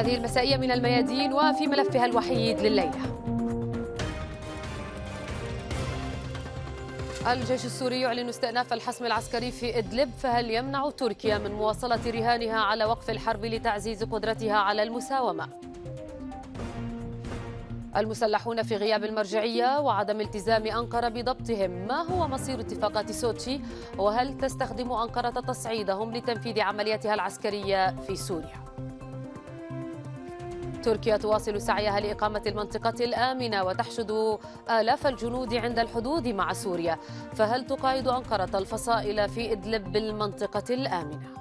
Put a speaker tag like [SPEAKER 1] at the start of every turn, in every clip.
[SPEAKER 1] هذه المسائية من الميادين وفي ملفها الوحيد لليلة الجيش السوري يعلن استئناف الحسم العسكري في إدلب فهل يمنع تركيا من مواصلة رهانها على وقف الحرب لتعزيز قدرتها على المساومة المسلحون في غياب المرجعية وعدم التزام أنقرة بضبطهم ما هو مصير اتفاقات سوتشي وهل تستخدم أنقرة تصعيدهم لتنفيذ عملياتها العسكرية في سوريا تركيا تواصل سعيها لإقامة المنطقة الآمنة وتحشد آلاف الجنود عند الحدود مع سوريا فهل تقايد أنقرة الفصائل في إدلب بالمنطقة الآمنة؟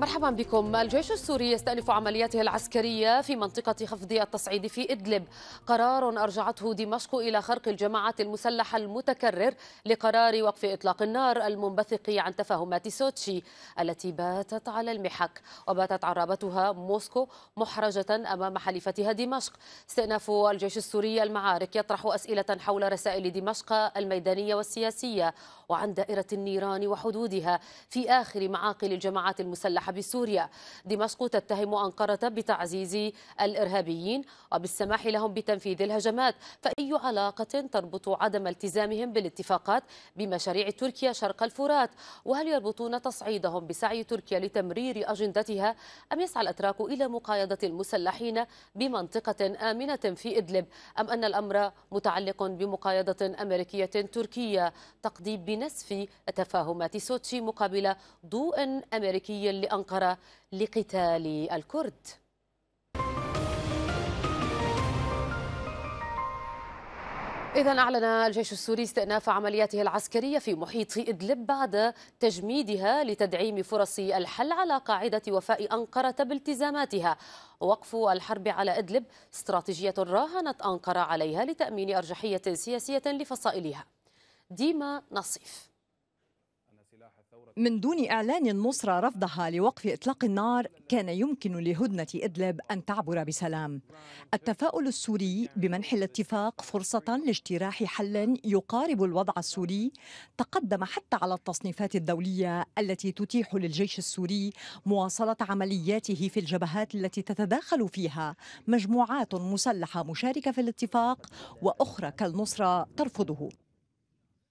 [SPEAKER 1] مرحبا بكم الجيش السوري يستأنف عملياته العسكرية في منطقة خفض التصعيد في إدلب قرار أرجعته دمشق إلى خرق الجماعة المسلحة المتكرر لقرار وقف إطلاق النار المنبثق عن تفاهمات سوتشي التي باتت على المحك وباتت عرابتها موسكو محرجة أمام حليفتها دمشق استئناف الجيش السوري المعارك يطرح أسئلة حول رسائل دمشق الميدانية والسياسية وعن دائرة النيران وحدودها في آخر معاقل الجماعات المسلحة الأسلحة بسوريا دمشق تتهم أنقرة بتعزيز الإرهابيين وبالسماح لهم بتنفيذ الهجمات فأي علاقة تربط عدم التزامهم بالاتفاقات بمشاريع تركيا شرق الفرات وهل يربطون تصعيدهم بسعي تركيا لتمرير أجندتها أم يسعى الأتراك إلى مقايضة المسلحين بمنطقة آمنة في إدلب أم أن الأمر متعلق بمقايضة أمريكية تركية تقضي بنسف تفاهمات سوتشي مقابل ضوء أمريكي لأمر أنقرة لقتال الكرد إذا أعلن الجيش السوري استئناف عملياته العسكرية في محيط إدلب بعد تجميدها لتدعيم فرص الحل على قاعدة وفاء أنقرة بالتزاماتها وقف الحرب على إدلب استراتيجية راهنت أنقرة عليها لتأمين أرجحية سياسية لفصائلها ديما نصيف
[SPEAKER 2] من دون إعلان النصرة رفضها لوقف إطلاق النار كان يمكن لهدنة إدلب أن تعبر بسلام التفاؤل السوري بمنح الاتفاق فرصة لاجتراح حل يقارب الوضع السوري تقدم حتى على التصنيفات الدولية التي تتيح للجيش السوري مواصلة عملياته في الجبهات التي تتداخل فيها مجموعات مسلحة مشاركة في الاتفاق وأخرى كالنصرة ترفضه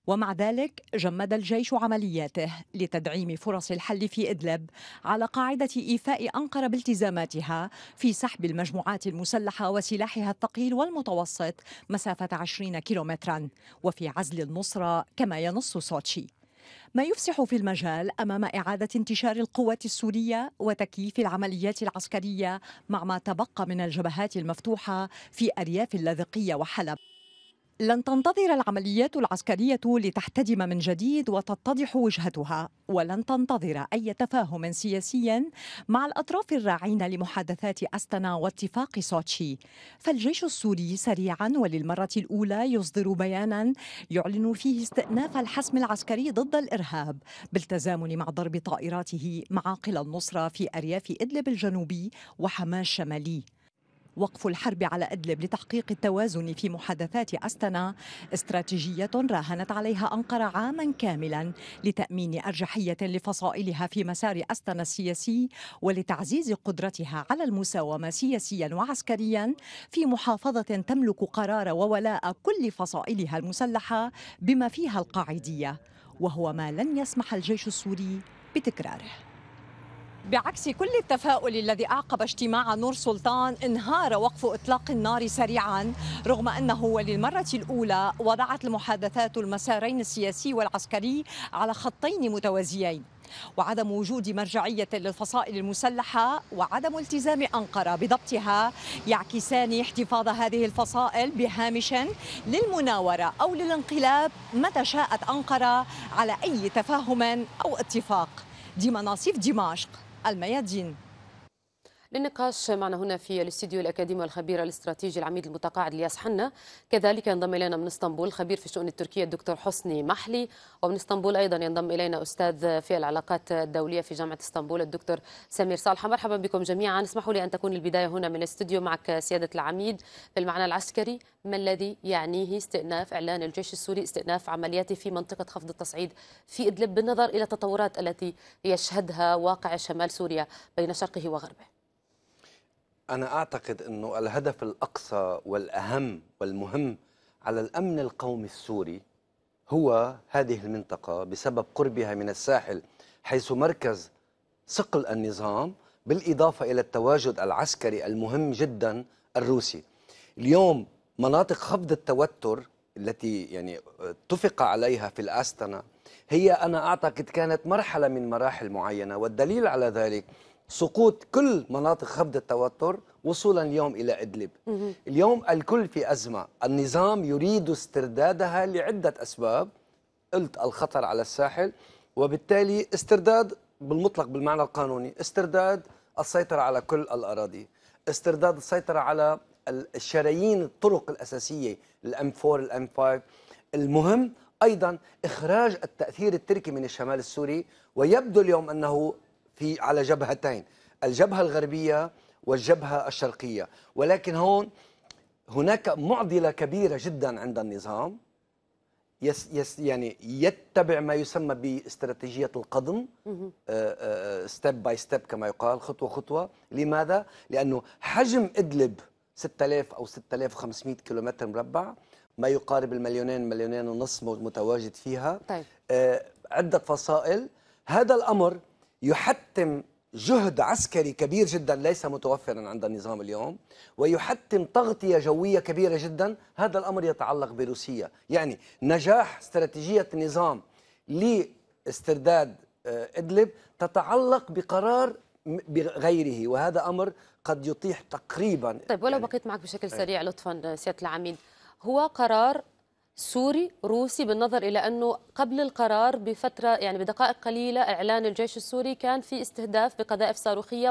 [SPEAKER 2] ومع ذلك جمد الجيش عملياته لتدعيم فرص الحل في إدلب على قاعدة إيفاء أنقرة بالتزاماتها في سحب المجموعات المسلحة وسلاحها الثقيل والمتوسط مسافة 20 كيلومترا وفي عزل النصرة كما ينص سوتشي ما يفسح في المجال امام اعاده انتشار القوات السوريه وتكييف العمليات العسكريه مع ما تبقى من الجبهات المفتوحه في ارياف اللاذقيه وحلب لن تنتظر العمليات العسكرية لتحتدم من جديد وتتضح وجهتها ولن تنتظر أي تفاهم سياسي مع الأطراف الراعين لمحادثات أستنا واتفاق سوتشي فالجيش السوري سريعا وللمرة الأولى يصدر بيانا يعلن فيه استئناف الحسم العسكري ضد الإرهاب بالتزامن مع ضرب طائراته معاقل النصرة في أرياف إدلب الجنوبي وحماه الشمالي وقف الحرب على أدلب لتحقيق التوازن في محادثات أستنا استراتيجية راهنت عليها أنقرة عاما كاملا لتأمين أرجحية لفصائلها في مسار أستنا السياسي ولتعزيز قدرتها على المساومة سياسيا وعسكريا في محافظة تملك قرار وولاء كل فصائلها المسلحة بما فيها القاعدية وهو ما لن يسمح الجيش السوري بتكراره بعكس كل التفاؤل الذي أعقب اجتماع نور سلطان انهار وقف إطلاق النار سريعا رغم أنه للمرة الأولى وضعت المحادثات المسارين السياسي والعسكري على خطين متوازيين وعدم وجود مرجعية للفصائل المسلحة وعدم التزام أنقرة بضبطها يعكسان احتفاظ هذه الفصائل بهامش للمناورة أو للانقلاب متى شاءت أنقرة على أي تفاهم أو اتفاق دي مناصف دمشق الميادين للنقاش معنا هنا في الاستديو
[SPEAKER 1] الأكاديمي والخبير الاستراتيجي العميد المتقاعد الياس حنا كذلك ينضم إلينا من اسطنبول خبير في الشؤون التركية الدكتور حسني محلي ومن اسطنبول أيضا ينضم إلينا أستاذ في العلاقات الدولية في جامعة اسطنبول الدكتور سمير صالحة مرحبا بكم جميعا اسمحوا لي أن تكون البداية هنا من الاستديو معك سيادة العميد بالمعنى العسكري ما الذي يعنيه استئناف إعلان الجيش السوري استئناف عملياته في منطقة خفض التصعيد في إدلب بالنظر إلى التطورات التي يشهدها واقع شمال سوريا بين شرقه وغربه
[SPEAKER 3] أنا أعتقد أنه الهدف الأقصى والأهم والمهم على الأمن القومي السوري هو هذه المنطقة بسبب قربها من الساحل حيث مركز صقل النظام بالإضافة إلى التواجد العسكري المهم جدا الروسي اليوم مناطق خفض التوتر التي يعني اتفق عليها في الأستنا هي أنا أعتقد كانت مرحلة من مراحل معينة والدليل على ذلك سقوط كل مناطق خفض التوتر وصولا اليوم الى ادلب. اليوم الكل في ازمه، النظام يريد استردادها لعده اسباب. قلت الخطر على الساحل وبالتالي استرداد بالمطلق بالمعنى القانوني، استرداد السيطره على كل الاراضي، استرداد السيطره على الشرايين الطرق الاساسيه الام 4 الام 5 المهم ايضا اخراج التاثير التركي من الشمال السوري ويبدو اليوم انه في على جبهتين الجبهة الغربية والجبهة الشرقية ولكن هون هناك معضلة كبيرة جدا عند النظام يس يس يعني يتبع ما يسمى باستراتيجية القضم ستيب باي ستيب كما يقال خطوة خطوة لماذا؟ لأنه حجم إدلب 6000 أو 6500 كيلومتر مربع ما يقارب المليونين مليونين ونص متواجد فيها طيب. آه عدة فصائل هذا الأمر يحتم جهد عسكري كبير جدا ليس متوفرا عند النظام اليوم ويحتم تغطية جوية كبيرة جدا هذا الأمر يتعلق بروسيا يعني نجاح استراتيجية النظام لاسترداد آه، إدلب تتعلق بقرار بغيره وهذا أمر قد يطيح تقريبا
[SPEAKER 1] طيب ولو يعني بقيت معك بشكل سريع لطفا آه، سيادة العميد هو قرار سوري روسي بالنظر الى انه قبل القرار بفتره يعني بدقائق قليله اعلان الجيش السوري كان في استهداف بقذائف صاروخيه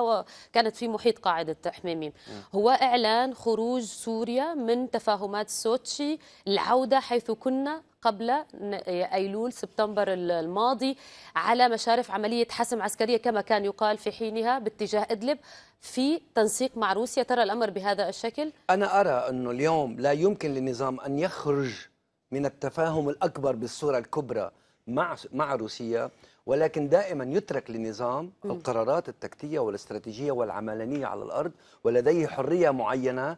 [SPEAKER 1] وكانت في محيط قاعده حميميم هو اعلان خروج سوريا من تفاهمات سوتشي العوده حيث كنا قبل ايلول سبتمبر الماضي على مشارف عمليه حسم عسكريه كما كان يقال في حينها باتجاه ادلب في تنسيق مع روسيا ترى الامر بهذا الشكل؟
[SPEAKER 3] انا ارى انه اليوم لا يمكن للنظام ان يخرج من التفاهم الأكبر بالصورة الكبرى مع مع روسيا ولكن دائما يترك للنظام القرارات التكتيكية والاستراتيجية والعملانية على الأرض ولديه حرية معينة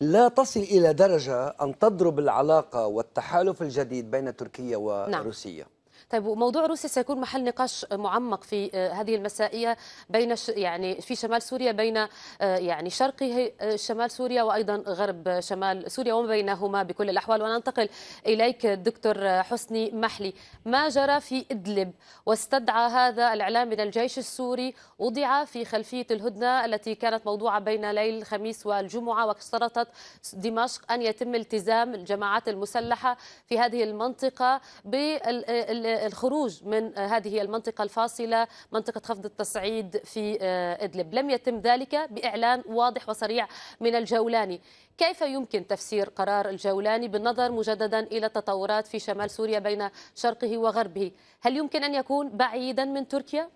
[SPEAKER 3] لا تصل إلى درجة أن تضرب العلاقة والتحالف الجديد بين تركيا نعم. وروسيا نعم.
[SPEAKER 1] طيب وموضوع روسيا سيكون محل نقاش معمق في آه، هذه المسائيه بين يعني في شمال سوريا بين آه، يعني شرق آه، شمال سوريا وايضا غرب شمال سوريا وما بينهما بكل الاحوال وننتقل اليك دكتور حسني محلي ما جرى في ادلب واستدعى هذا الاعلام من الجيش السوري وضع في خلفيه الهدنه التي كانت موضوعه بين ليل الخميس والجمعه واشترطت دمشق ان يتم التزام الجماعات المسلحه في هذه المنطقه بال الخروج من هذه المنطقة الفاصلة منطقة خفض التصعيد في آه، إدلب لم يتم ذلك بإعلان واضح وسريع من الجولاني كيف يمكن تفسير قرار الجولاني بالنظر مجددا إلى التطورات في شمال سوريا بين شرقه وغربه هل يمكن أن يكون بعيدا من تركيا؟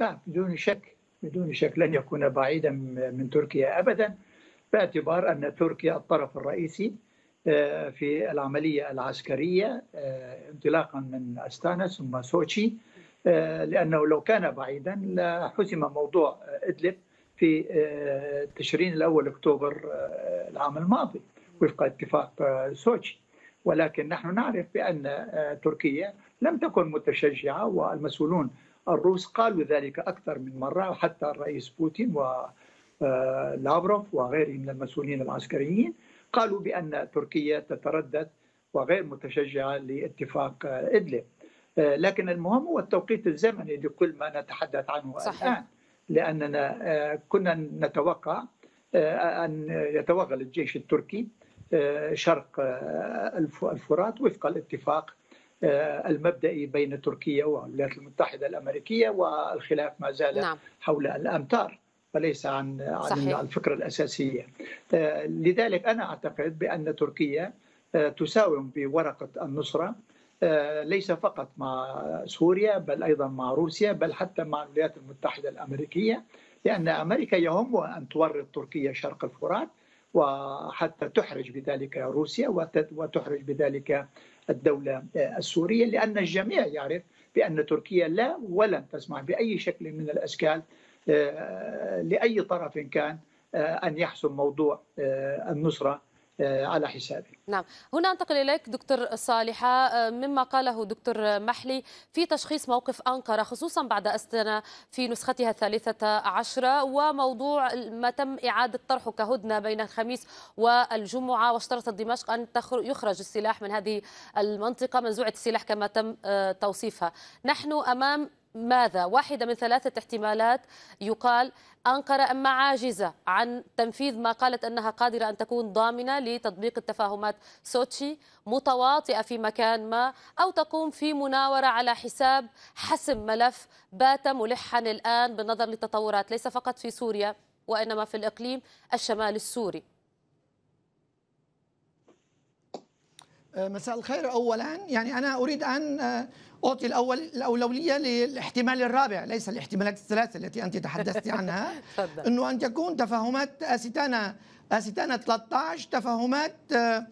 [SPEAKER 4] لا بدون شك بدون شك لن يكون بعيدا من تركيا أبدا باعتبار أن تركيا الطرف الرئيسي آه، في العملية العسكرية آه، انطلاقا من أستانا ثم سوتشي آه، لأنه لو كان بعيدا لحسم موضوع إدلب في تشرين الأول أكتوبر العام الماضي وفق اتفاق سوتشي ولكن نحن نعرف بأن تركيا لم تكن متشجعة والمسؤولون الروس قالوا ذلك أكثر من مرة حتى الرئيس بوتين ولافروف وغيرهم من المسؤولين العسكريين قالوا بأن تركيا تتردد وغير متشجعة لاتفاق إدلب آه، لكن المهم هو التوقيت الزمني لكل ما نتحدث عنه صحيح. الآن لأننا آه، كنا نتوقع آه، أن يتوغل الجيش التركي شرق الفرات وفق الاتفاق المبدئي بين تركيا والولايات المتحدة الأمريكية والخلاف ما زال نعم. حول الأمتار وليس عن صحيح. عن الفكره الاساسيه آه، لذلك انا اعتقد بان تركيا آه، تساوم بورقه النصره آه، ليس فقط مع سوريا بل ايضا مع روسيا بل حتى مع الولايات المتحده الامريكيه لان امريكا يهمها ان تورط تركيا شرق الفرات وحتى تحرج بذلك روسيا وتحرج بذلك الدوله السوريه لان الجميع يعرف بان تركيا لا ولن تسمح باي شكل من الاشكال آه، لاي طرف كان آه، ان يحسم موضوع آه، النصره على حسابي نعم
[SPEAKER 1] هنا أنتقل إليك دكتور صالحة مما قاله دكتور محلي في تشخيص موقف أنقرة خصوصا بعد أستنا في نسختها الثالثة عشرة وموضوع ما تم إعادة طرحه كهدنة بين الخميس والجمعة واشترطت دمشق أن يخرج السلاح من هذه المنطقة منزوعة السلاح كما تم توصيفها نحن أمام ماذا واحدة من ثلاثة احتمالات يقال أنقرة أما عاجزة عن تنفيذ ما قالت أنها قادرة أن تكون ضامنة لتطبيق التفاهمات سوتشي متواطئة في مكان ما أو تقوم في مناورة على حساب حسم ملف بات ملحا الآن بالنظر للتطورات ليس فقط في سوريا وإنما في الإقليم الشمال السوري
[SPEAKER 5] آه، مساء الخير اولا يعني انا اريد ان آه، اعطي الاول الاولويه للاحتمال الرابع ليس الاحتمالات الثلاثه التي انت تحدثت عنها انه ان تكون تفاهمات استانا استانا 13 تفاهمات آه،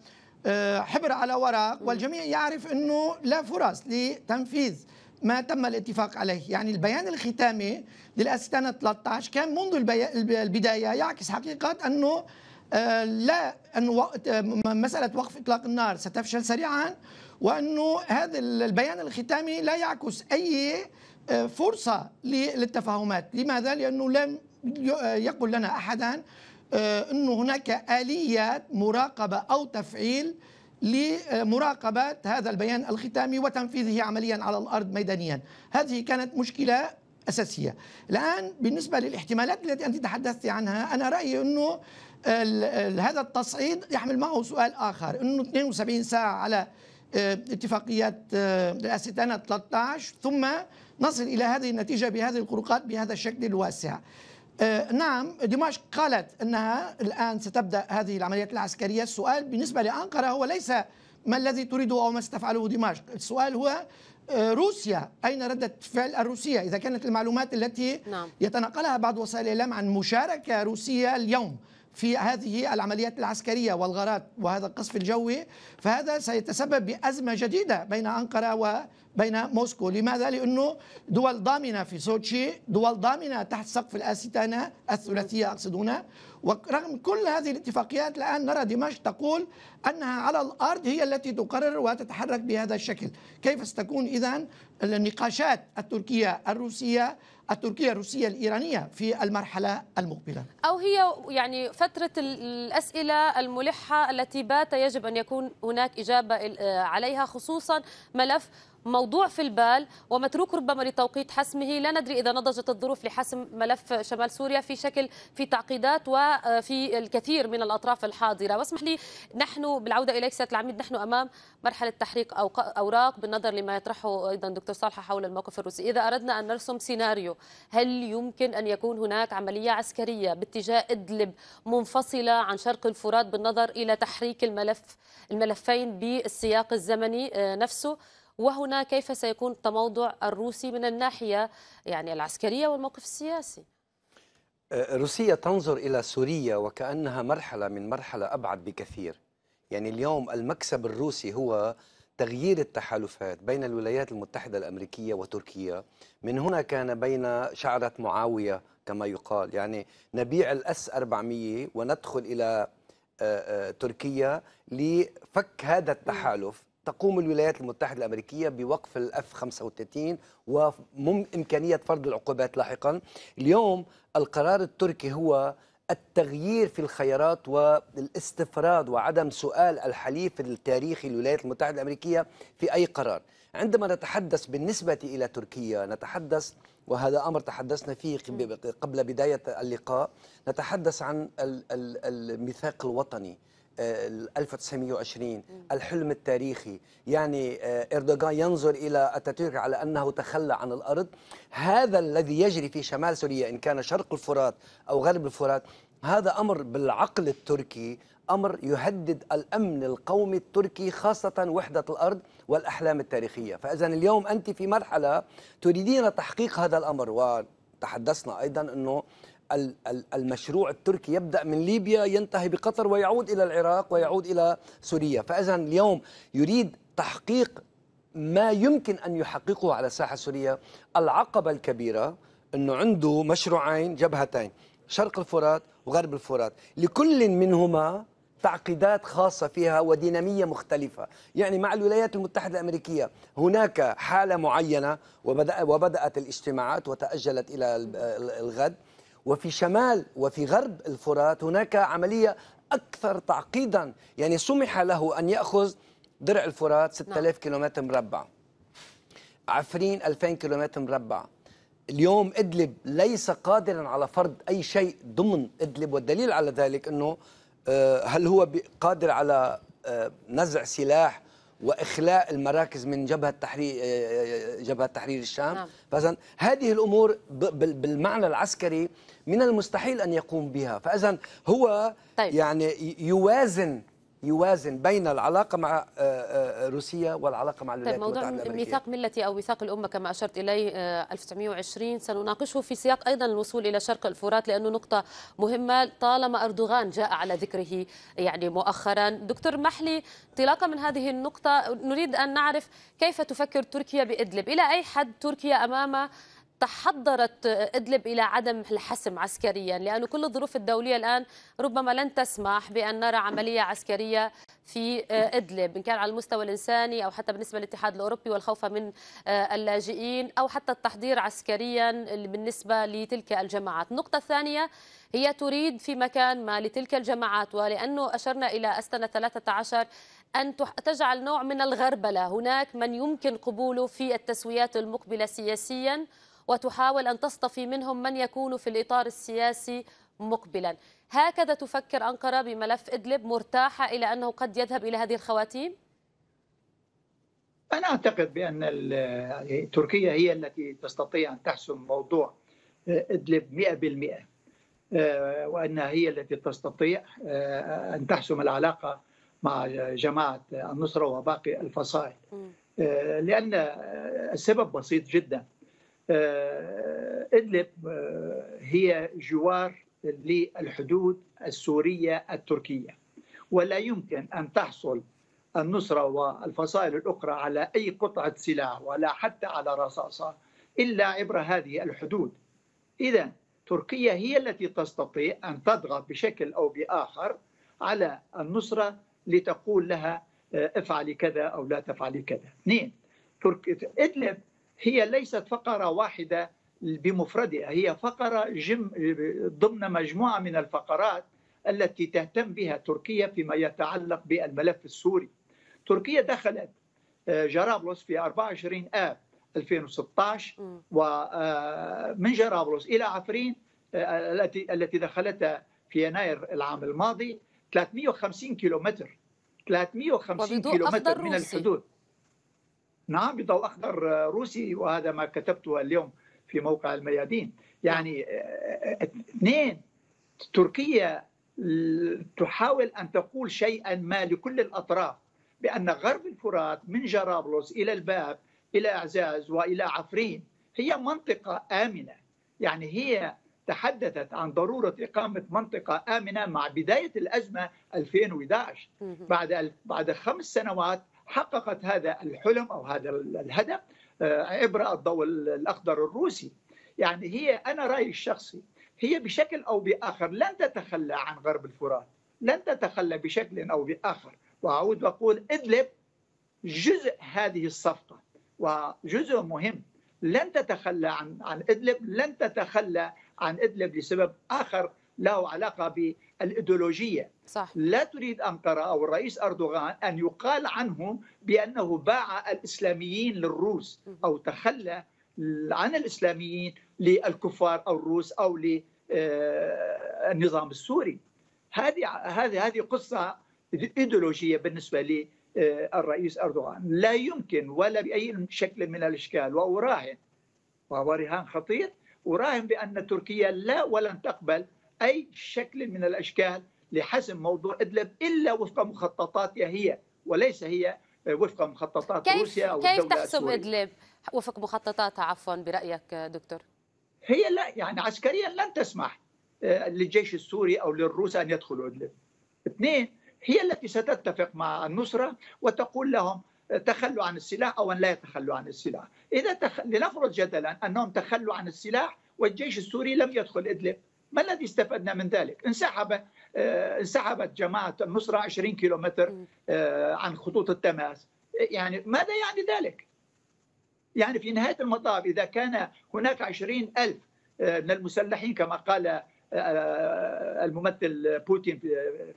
[SPEAKER 5] حبر على ورق والجميع يعرف انه لا فرص لتنفيذ ما تم الاتفاق عليه يعني البيان الختامي للاستانة 13 كان منذ البداية يعكس حقيقة أنه آه، لا أن آه، مسألة وقف إطلاق النار ستفشل سريعا وأنه هذا البيان الختامي لا يعكس أي آه، فرصة للتفاهمات لماذا؟ لأنه لم يقل لنا أحدا أنه هناك آليات مراقبة أو تفعيل لمراقبة هذا البيان الختامي وتنفيذه عمليا على الأرض ميدانيا هذه كانت مشكلة أساسية الآن بالنسبة للاحتمالات التي أنت تحدثت عنها أنا رأيي أنه هذا التصعيد يحمل معه سؤال آخر أنه 72 ساعة على آه، اتفاقيات آه، الاستانه 13 ثم نصل إلى هذه النتيجة بهذه الخروقات بهذا الشكل الواسع آه، نعم دمشق قالت أنها الآن ستبدأ هذه العمليات العسكرية السؤال بالنسبة لأنقرة هو ليس ما الذي تريده أو ما ستفعله دمشق السؤال هو روسيا أين ردة فعل الروسية إذا كانت المعلومات التي نعم. يتناقلها بعض وسائل الإعلام عن مشاركة روسية اليوم في هذه العمليات العسكرية والغارات وهذا القصف الجوي فهذا سيتسبب بأزمة جديدة بين أنقرة وبين موسكو لماذا؟ لأنه دول ضامنة في سوتشي دول ضامنة تحت سقف الآستانة الثلاثية أقصد هنا ورغم كل هذه الاتفاقيات الآن نرى دمشق تقول أنها على الأرض هي التي تقرر وتتحرك بهذا الشكل كيف ستكون إذا النقاشات التركية الروسية التركية الروسية الإيرانية في المرحلة المقبلة
[SPEAKER 1] أو هي يعني فترة الأسئلة الملحة التي بات يجب أن يكون هناك إجابة آه، عليها خصوصا ملف موضوع في البال ومتروك ربما لتوقيت حسمه لا ندري إذا نضجت الظروف لحسم ملف شمال سوريا في شكل في تعقيدات وفي الكثير من الأطراف الحاضرة واسمح لي نحن بالعودة إليك سيادة العميد نحن أمام مرحلة تحريك أوراق بالنظر لما يطرحه أيضا دكتور صالحة حول الموقف الروسي إذا أردنا أن نرسم سيناريو هل يمكن أن يكون هناك عملية عسكرية باتجاه إدلب منفصلة عن شرق الفرات بالنظر إلى تحريك الملف الملفين بالسياق الزمني آه، نفسه وهنا كيف سيكون التموضع الروسي من الناحية يعني العسكرية والموقف السياسي
[SPEAKER 3] آه، روسيا تنظر إلى سوريا وكأنها مرحلة من مرحلة أبعد بكثير يعني اليوم المكسب الروسي هو تغيير التحالفات بين الولايات المتحدة الأمريكية وتركيا من هنا كان بين شعرة معاوية كما يقال يعني نبيع الأس 400 وندخل إلى آه، آه، تركيا لفك هذا التحالف تقوم الولايات المتحدة الأمريكية بوقف الأف 35 وإمكانية فرض العقوبات لاحقا اليوم القرار التركي هو التغيير في الخيارات والاستفراد وعدم سؤال الحليف التاريخي للولايات المتحدة الأمريكية في أي قرار عندما نتحدث بالنسبة إلى تركيا نتحدث وهذا أمر تحدثنا فيه قبل بداية اللقاء نتحدث عن الميثاق الوطني 1920 آه، الحلم التاريخي يعني آه، إردوغان ينظر إلى أتاتورك على أنه تخلى عن الأرض هذا الذي يجري في شمال سوريا إن كان شرق الفرات أو غرب الفرات هذا أمر بالعقل التركي أمر يهدد الأمن القومي التركي خاصة وحدة الأرض والأحلام التاريخية فإذا اليوم أنت في مرحلة تريدين تحقيق هذا الأمر وتحدثنا أيضا أنه المشروع التركي يبدا من ليبيا ينتهي بقطر ويعود الى العراق ويعود الى سوريا فاذا اليوم يريد تحقيق ما يمكن ان يحققه على الساحه السوريه العقبه الكبيره انه عنده مشروعين جبهتين شرق الفرات وغرب الفرات لكل منهما تعقيدات خاصة فيها ودينامية مختلفة يعني مع الولايات المتحدة الأمريكية هناك حالة معينة وبدأ وبدأت الاجتماعات وتأجلت إلى الغد وفي شمال وفي غرب الفرات هناك عملية أكثر تعقيدا يعني سمح له أن يأخذ درع الفرات 6000 نعم. كيلومتر مربع عفرين 2000 كيلومتر مربع اليوم ادلب ليس قادرا على فرض اي شيء ضمن ادلب والدليل على ذلك انه آه، هل هو قادر على آه، نزع سلاح واخلاء المراكز من جبهه تحرير آه، آه، جبهه تحرير الشام نعم. فاذا هذه الامور بالمعنى العسكري من المستحيل ان يقوم بها فاذا هو طيب. يعني يوازن يوازن بين العلاقه مع آه، آه، روسيا والعلاقه مع طيب، الولايات المتحده الامريكيه موضوع ميثاق
[SPEAKER 1] ملتي او ميثاق الامه كما اشرت اليه 1920 آه، سنناقشه في سياق ايضا الوصول الى شرق الفرات لانه نقطه مهمه طالما اردوغان جاء على ذكره يعني مؤخرا دكتور محلي انطلاقا من هذه النقطه نريد ان نعرف كيف تفكر تركيا بادلب الى اي حد تركيا امام تحضرت إدلب إلى عدم الحسم عسكريا لأن كل الظروف الدولية الآن ربما لن تسمح بأن نرى عملية عسكرية في آه، إدلب إن كان على المستوى الإنساني أو حتى بالنسبة للاتحاد الأوروبي والخوف من آه، اللاجئين أو حتى التحضير عسكريا بالنسبة لتلك الجماعات النقطة الثانية هي تريد في مكان ما لتلك الجماعات ولأنه أشرنا إلى أستنة 13 أن تجعل نوع من الغربلة هناك من يمكن قبوله في التسويات المقبلة سياسيا وتحاول أن تصطفي منهم من يكون في الإطار السياسي مقبلا هكذا تفكر أنقرة بملف إدلب مرتاحة إلى أنه قد يذهب إلى هذه الخواتيم؟
[SPEAKER 4] أنا أعتقد بأن تركيا هي التي تستطيع أن تحسم موضوع إدلب 100% آه، وأنها هي التي تستطيع آه، أن تحسم العلاقة مع جماعة النصرة وباقي الفصائل آه، لأن السبب بسيط جدا آه، إدلب آه، هي جوار للحدود السورية التركية ولا يمكن أن تحصل النصرة والفصائل الأخرى على أي قطعة سلاح ولا حتى على رصاصة إلا عبر هذه الحدود إذا تركيا هي التي تستطيع أن تضغط بشكل أو بآخر على النصرة لتقول لها آه، افعلي كذا أو لا تفعلي كذا اثنين إدلب هي ليست فقرة واحدة بمفردها هي فقرة جم ضمن مجموعة من الفقرات التي تهتم بها تركيا فيما يتعلق بالملف السوري تركيا دخلت آه، جرابلس في 24 آب 2016 ومن آه، جرابلس إلى عفرين آه، التي التي دخلتها في يناير العام الماضي 350 كيلومتر 350 كيلومتر من الحدود نعم بضوء أخضر آه، روسي وهذا ما كتبته اليوم في موقع الميادين يعني آه، آه، اثنين تركيا تحاول أن تقول شيئا ما لكل الأطراف بأن غرب الفرات من جرابلس إلى الباب إلى أعزاز وإلى عفرين هي منطقة آمنة يعني هي تحدثت عن ضرورة إقامة منطقة آمنة مع بداية الأزمة 2011
[SPEAKER 5] بعد
[SPEAKER 4] بعد خمس سنوات حققت هذا الحلم او هذا الهدف آه، عبر الضوء الاخضر الروسي يعني هي انا رايي الشخصي هي بشكل او باخر لن تتخلى عن غرب الفرات لن تتخلى بشكل او باخر واعود واقول ادلب جزء هذه الصفقه وجزء مهم لن تتخلى عن عن ادلب لن تتخلى عن ادلب لسبب اخر له علاقه الايديولوجيه صح. لا تريد انقره او الرئيس اردوغان ان يقال عنهم بانه باع الاسلاميين للروس او تخلى عن الاسلاميين للكفار او الروس او للنظام آه، السوري هذه هذه قصه ايديولوجيه بالنسبه للرئيس آه، اردوغان لا يمكن ولا باي شكل من الاشكال واراهن وهو رهان خطير أراهن بأن تركيا لا ولن تقبل أي شكل من الأشكال لحسم موضوع إدلب إلا وفق مخططاتها هي وليس هي آه، وفق مخططات كيف روسيا أو كيف تحسم السورية. إدلب
[SPEAKER 1] وفق مخططاتها عفوا برأيك
[SPEAKER 4] دكتور هي لا يعني عسكريا لن تسمح آه، للجيش السوري أو للروس أن يدخلوا إدلب اثنين هي التي ستتفق مع النصرة وتقول لهم آه، تخلوا عن السلاح أو أن لا يتخلوا عن السلاح إذا تخ... لنفرض جدلا أنهم تخلوا عن السلاح والجيش السوري لم يدخل إدلب ما الذي استفدنا من ذلك؟ انسحب آه، انسحبت جماعه النصره 20 كيلومتر آه، عن خطوط التماس يعني ماذا يعني ذلك؟ يعني في نهايه المطاف اذا كان هناك 20 الف آه، من المسلحين كما قال الممثل بوتين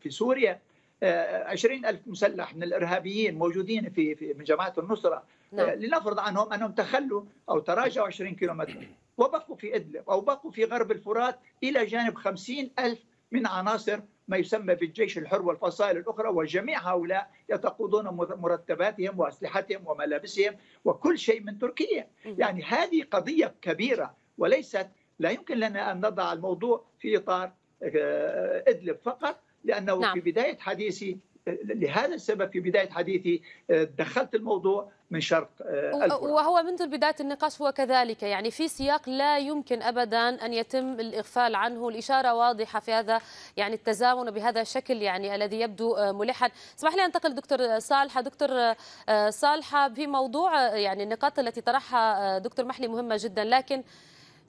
[SPEAKER 4] في سوريا 20 ألف مسلح من الإرهابيين موجودين في من جماعة النصرة نعم. لنفرض عنهم أنهم تخلوا أو تراجعوا 20 كيلومتر وبقوا في إدلب أو بقوا في غرب الفرات إلى جانب خمسين ألف من عناصر ما يسمى بالجيش الحر والفصائل الأخرى وجميع هؤلاء يتقودون مرتباتهم وأسلحتهم وملابسهم وكل شيء من تركيا يعني هذه قضية كبيرة وليست لا يمكن لنا أن نضع الموضوع في إطار آه، إدلب فقط لأنه نعم. في بداية حديثي لهذا السبب في بدايه حديثي آه، دخلت الموضوع من شرق آه، الكرة. وهو
[SPEAKER 1] منذ بدايه النقاش هو كذلك يعني في سياق لا يمكن ابدا ان يتم الاغفال عنه الاشاره واضحه في هذا يعني التزامن بهذا الشكل يعني الذي يبدو آه، ملحا اسمح لي انتقل دكتور صالحه دكتور صالحه بموضوع يعني النقاط التي طرحها دكتور محلي مهمه جدا لكن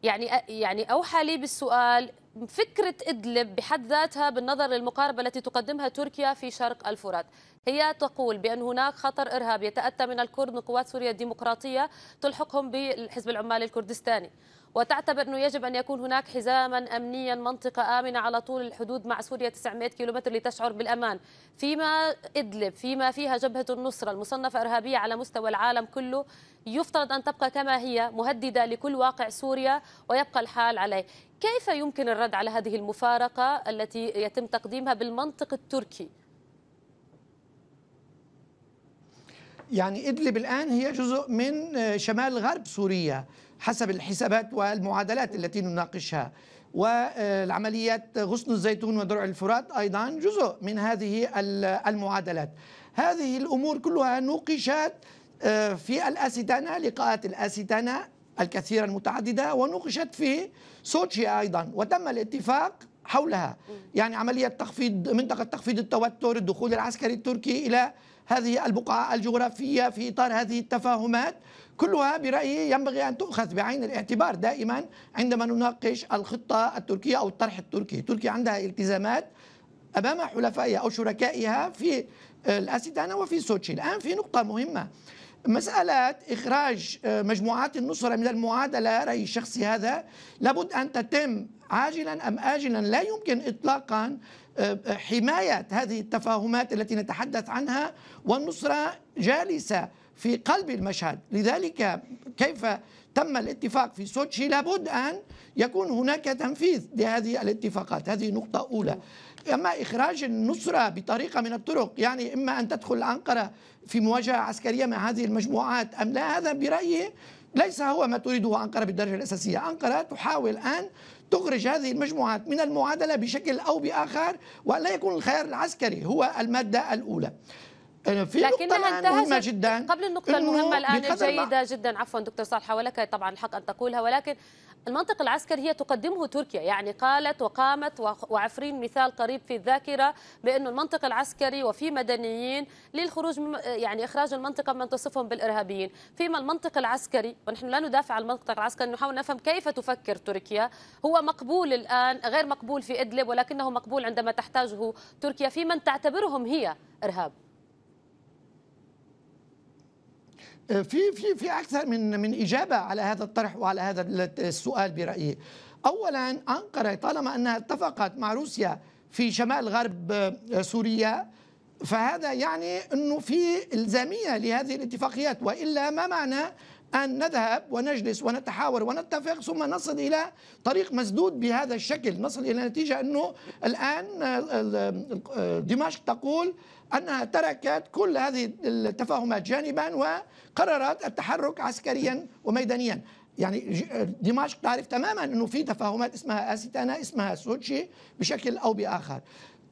[SPEAKER 1] يعني يعني اوحى لي بالسؤال فكره ادلب بحد ذاتها بالنظر للمقاربه التي تقدمها تركيا في شرق الفرات، هي تقول بان هناك خطر ارهابي يتاتى من الكرد من قوات سوريا الديمقراطيه تلحقهم بالحزب العمالي الكردستاني، وتعتبر أنه يجب أن يكون هناك حزاما أمنيا منطقة آمنة على طول الحدود مع سوريا 900 كيلومتر لتشعر بالأمان فيما إدلب فيما فيها جبهة النصرة المصنفة إرهابية على مستوى العالم كله يفترض أن تبقى كما هي مهددة لكل واقع سوريا ويبقى الحال عليه كيف يمكن الرد على هذه المفارقة التي يتم تقديمها بالمنطق التركي؟
[SPEAKER 5] يعني إدلب الآن هي جزء من آه، شمال غرب سوريا حسب الحسابات والمعادلات التي نناقشها والعمليات غصن الزيتون ودرع الفرات أيضا جزء من هذه المعادلات هذه الأمور كلها نوقشت آه، في الأستانة لقاءات الأستانة الكثيرة المتعددة ونوقشت في سوتشي أيضا وتم الاتفاق حولها يعني عملية تخفيض منطقة تخفيض التوتر الدخول العسكري التركي إلى هذه البقعة الجغرافية في إطار هذه التفاهمات كلها برأيي ينبغي أن تؤخذ بعين الاعتبار دائما عندما نناقش الخطة التركية أو الطرح التركي تركيا عندها التزامات أمام حلفائها أو شركائها في آه، الاستانا وفي سوتشي الآن في نقطة مهمة مسألة إخراج آه، مجموعات النصرة من المعادلة رأي الشخصي هذا لابد أن تتم عاجلا أم آجلا لا يمكن إطلاقا آه، حماية هذه التفاهمات التي نتحدث عنها والنصرة جالسة في قلب المشهد لذلك كيف تم الاتفاق في سوتشي لابد أن يكون هناك تنفيذ لهذه الاتفاقات هذه نقطة أولى أما إخراج النصرة بطريقة من الطرق يعني إما أن تدخل أنقرة في مواجهة عسكرية مع هذه المجموعات أم لا هذا برأيي ليس هو ما تريده أنقرة بالدرجة الأساسية أنقرة تحاول أن تخرج هذه المجموعات من المعادلة بشكل أو بآخر وأن لا يكون الخيار العسكري هو المادة الأولى في لكنها انتهت جدا قبل النقطة المهمة الآن الجيدة
[SPEAKER 1] جدا عفوا دكتور صالحة ولك طبعا الحق أن تقولها ولكن المنطق العسكري هي تقدمه تركيا يعني قالت وقامت وعفرين مثال قريب في الذاكرة بأنه المنطق العسكري وفي مدنيين للخروج يعني إخراج المنطقة من تصفهم بالإرهابيين فيما المنطق العسكري ونحن لا ندافع عن المنطق العسكري نحاول نفهم كيف تفكر تركيا هو مقبول الآن غير مقبول في إدلب ولكنه مقبول عندما تحتاجه تركيا في من تعتبرهم هي إرهاب
[SPEAKER 5] في في في اكثر من من اجابه على هذا الطرح وعلى هذا السؤال برايي. اولا انقره طالما انها اتفقت مع روسيا في شمال غرب آه، سوريا فهذا يعني انه في الزاميه لهذه الاتفاقيات والا ما معنى أن نذهب ونجلس ونتحاور ونتفق ثم نصل إلى طريق مسدود بهذا الشكل نصل إلى نتيجة أنه الآن آه، آه، دمشق تقول أنها تركت كل هذه التفاهمات جانبا وقررت التحرك عسكريا وميدانيا يعني آه، دمشق تعرف تماما انه في تفاهمات اسمها اسيتانا اسمها سوتشي بشكل او باخر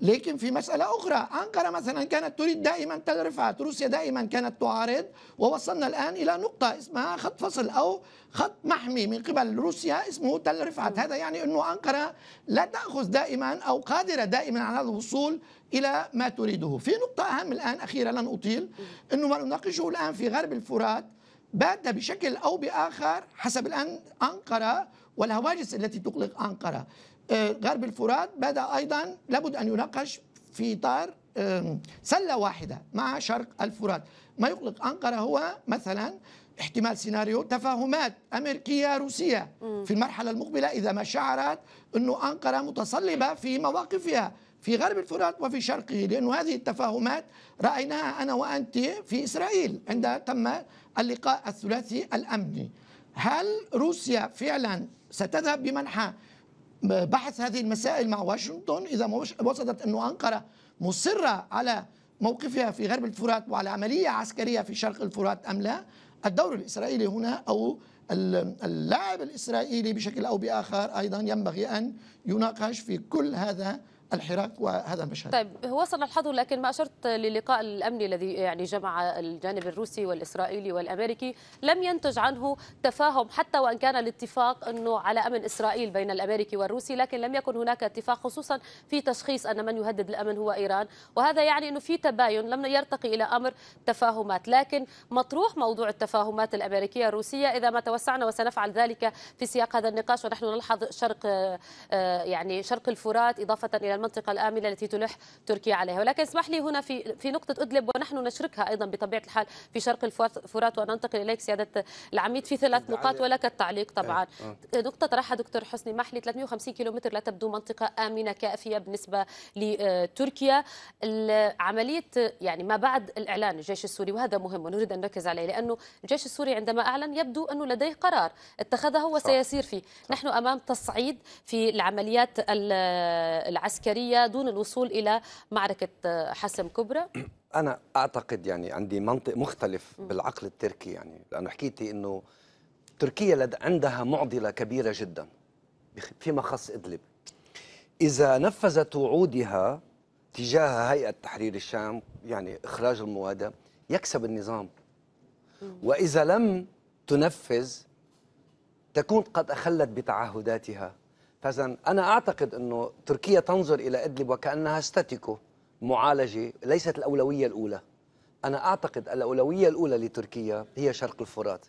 [SPEAKER 5] لكن في مسألة أخرى أنقرة مثلا كانت تريد دائما تلرفات روسيا دائما كانت تعارض ووصلنا الآن إلى نقطة اسمها خط فصل أو خط محمي من قبل روسيا اسمه تل رفعت هذا يعني أنه أنقرة لا تأخذ دائما أو قادرة دائما على الوصول إلى ما تريده في نقطة أهم الآن أخيرة لن أطيل أنه ما نناقشه الآن في غرب الفرات بات بشكل أو بآخر حسب الآن أنقرة والهواجس التي تقلق أنقرة آه، غرب الفرات بدا ايضا لابد ان يناقش في اطار سله واحده مع شرق الفرات ما يقلق انقره هو مثلا احتمال سيناريو تفاهمات امريكيه روسيه في المرحله المقبله اذا ما شعرت انه انقره متصلبه في مواقفها في غرب الفرات وفي شرقه لأن هذه التفاهمات رأيناها أنا وأنت في إسرائيل عندما تم اللقاء الثلاثي الأمني هل روسيا فعلا ستذهب بمنحى بحث هذه المسائل مع واشنطن إذا وجدت أن أنقرة مصرة على موقفها في غرب الفرات وعلى عملية عسكرية في شرق الفرات أم لا الدور الإسرائيلي هنا أو اللاعب الإسرائيلي بشكل أو بآخر أيضا ينبغي أن يناقش في كل هذا الحراك وهذا المشهد
[SPEAKER 1] طيب وصل الحظ لكن ما أشرت للقاء الأمني الذي يعني جمع الجانب الروسي والإسرائيلي والأمريكي لم ينتج عنه تفاهم حتى وإن كان الاتفاق أنه على أمن إسرائيل بين الأمريكي والروسي لكن لم يكن هناك اتفاق خصوصا في تشخيص أن من يهدد الأمن هو إيران وهذا يعني أنه في تباين لم يرتقي إلى أمر تفاهمات لكن مطروح موضوع التفاهمات الأمريكية الروسية إذا ما توسعنا وسنفعل ذلك في سياق هذا النقاش ونحن نلحظ شرق آه، يعني شرق الفرات إضافة إلى المنطقة الآمنة التي تلح تركيا عليها ولكن اسمح لي هنا في في نقطة إدلب ونحن نشركها أيضا بطبيعة الحال في شرق الفرات وننتقل إليك سيادة العميد في ثلاث نقاط ولك التعليق طبعا إيه، آه. نقطة طرحها دكتور حسني محلي 350 كيلومتر لا تبدو منطقة آمنة كافية بالنسبة لتركيا عملية يعني ما بعد الإعلان الجيش السوري وهذا مهم ونريد أن نركز عليه لأنه الجيش السوري عندما أعلن يبدو أنه لديه قرار اتخذه وسيسير فيه نحن أمام تصعيد في العمليات العسكرية عسكرية دون الوصول إلى معركة آه، حسم كبرى؟
[SPEAKER 3] أنا أعتقد يعني عندي منطق مختلف بالعقل التركي يعني لأنه حكيتي أنه تركيا عندها معضلة كبيرة جدا فيما خص إدلب إذا نفذت وعودها تجاه هيئة تحرير الشام يعني إخراج المواد يكسب النظام وإذا لم تنفذ تكون قد أخلت بتعهداتها فاذا انا اعتقد انه تركيا تنظر الى ادلب وكانها استاتيكو معالجه ليست الاولويه الاولى انا اعتقد الاولويه الاولى لتركيا هي شرق الفرات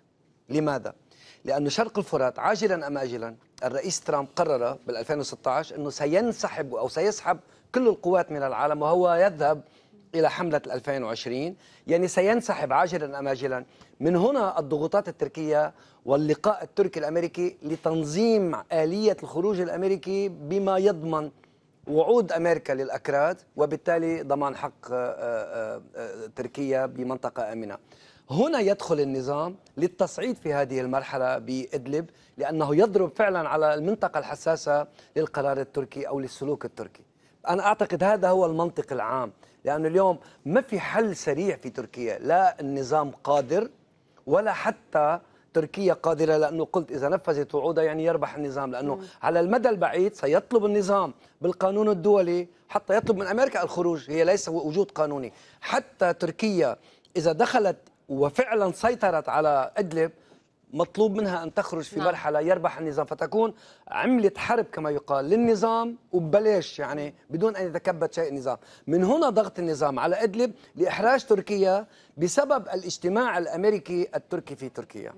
[SPEAKER 3] لماذا لأن شرق الفرات عاجلا أم آجلا الرئيس ترامب قرر بال 2016 أنه سينسحب أو سيسحب كل القوات من العالم وهو يذهب إلى حملة 2020 يعني سينسحب عاجلا أم آجلا من هنا الضغوطات التركية واللقاء التركي الأمريكي لتنظيم آلية الخروج الأمريكي بما يضمن وعود أمريكا للأكراد وبالتالي ضمان حق آه، آه، آه، تركيا بمنطقة آمنة هنا يدخل النظام للتصعيد في هذه المرحلة بإدلب لأنه يضرب فعلا على المنطقة الحساسة للقرار التركي أو للسلوك التركي أنا أعتقد هذا هو المنطق العام لأنه اليوم ما في حل سريع في تركيا لا النظام قادر ولا حتى تركيا قادرة لأنه قلت إذا نفذت وعودها يعني يربح النظام لأنه مم. على المدى البعيد سيطلب النظام بالقانون الدولي حتى يطلب من أمريكا الخروج هي ليس وجود قانوني حتى تركيا إذا دخلت وفعلا سيطرت على إدلب مطلوب منها أن تخرج في نعم. مرحلة يربح النظام فتكون عملت حرب كما يقال للنظام وببلاش يعني بدون أن يتكبد شيء النظام من هنا ضغط النظام على إدلب لإحراج تركيا بسبب الاجتماع الامريكي التركي في تركيا.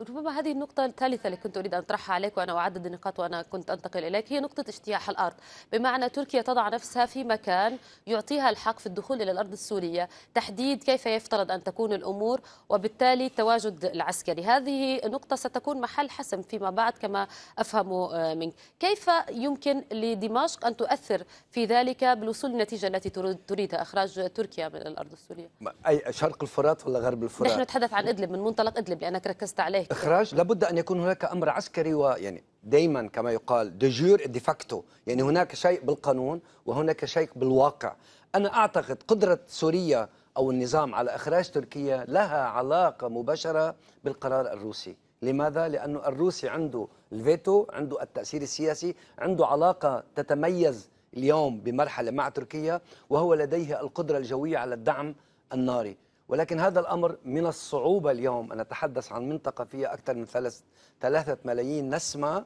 [SPEAKER 1] ربما هذه النقطة الثالثة اللي كنت اريد ان اطرحها عليك وانا اعدد النقاط وانا كنت انتقل اليك هي نقطة اجتياح الارض، بمعنى تركيا تضع نفسها في مكان يعطيها الحق في الدخول الى الارض السورية، تحديد كيف يفترض ان تكون الامور وبالتالي التواجد العسكري، هذه نقطة ستكون محل حسم فيما بعد كما افهم منك، كيف يمكن لدمشق ان تؤثر في ذلك بالوصول للنتيجة التي تريدها اخراج تركيا من الارض السورية؟
[SPEAKER 3] اي شرط شرق الفرات ولا غرب الفرات؟ نحن نتحدث
[SPEAKER 1] عن إدلب من منطلق إدلب لأنك ركزت عليه
[SPEAKER 3] إخراج لابد أن يكون هناك أمر عسكري ويعني دائما كما يقال دجور ديفاكتو يعني هناك شيء بالقانون وهناك شيء بالواقع أنا أعتقد قدرة سوريا أو النظام على إخراج تركيا لها علاقة مباشرة بالقرار الروسي لماذا؟ لانه الروسي عنده الفيتو عنده التأثير السياسي عنده علاقة تتميز اليوم بمرحلة مع تركيا وهو لديه القدرة الجوية على الدعم الناري ولكن هذا الأمر من الصعوبة اليوم أن نتحدث عن منطقة فيها أكثر من ثلاثة ملايين نسمة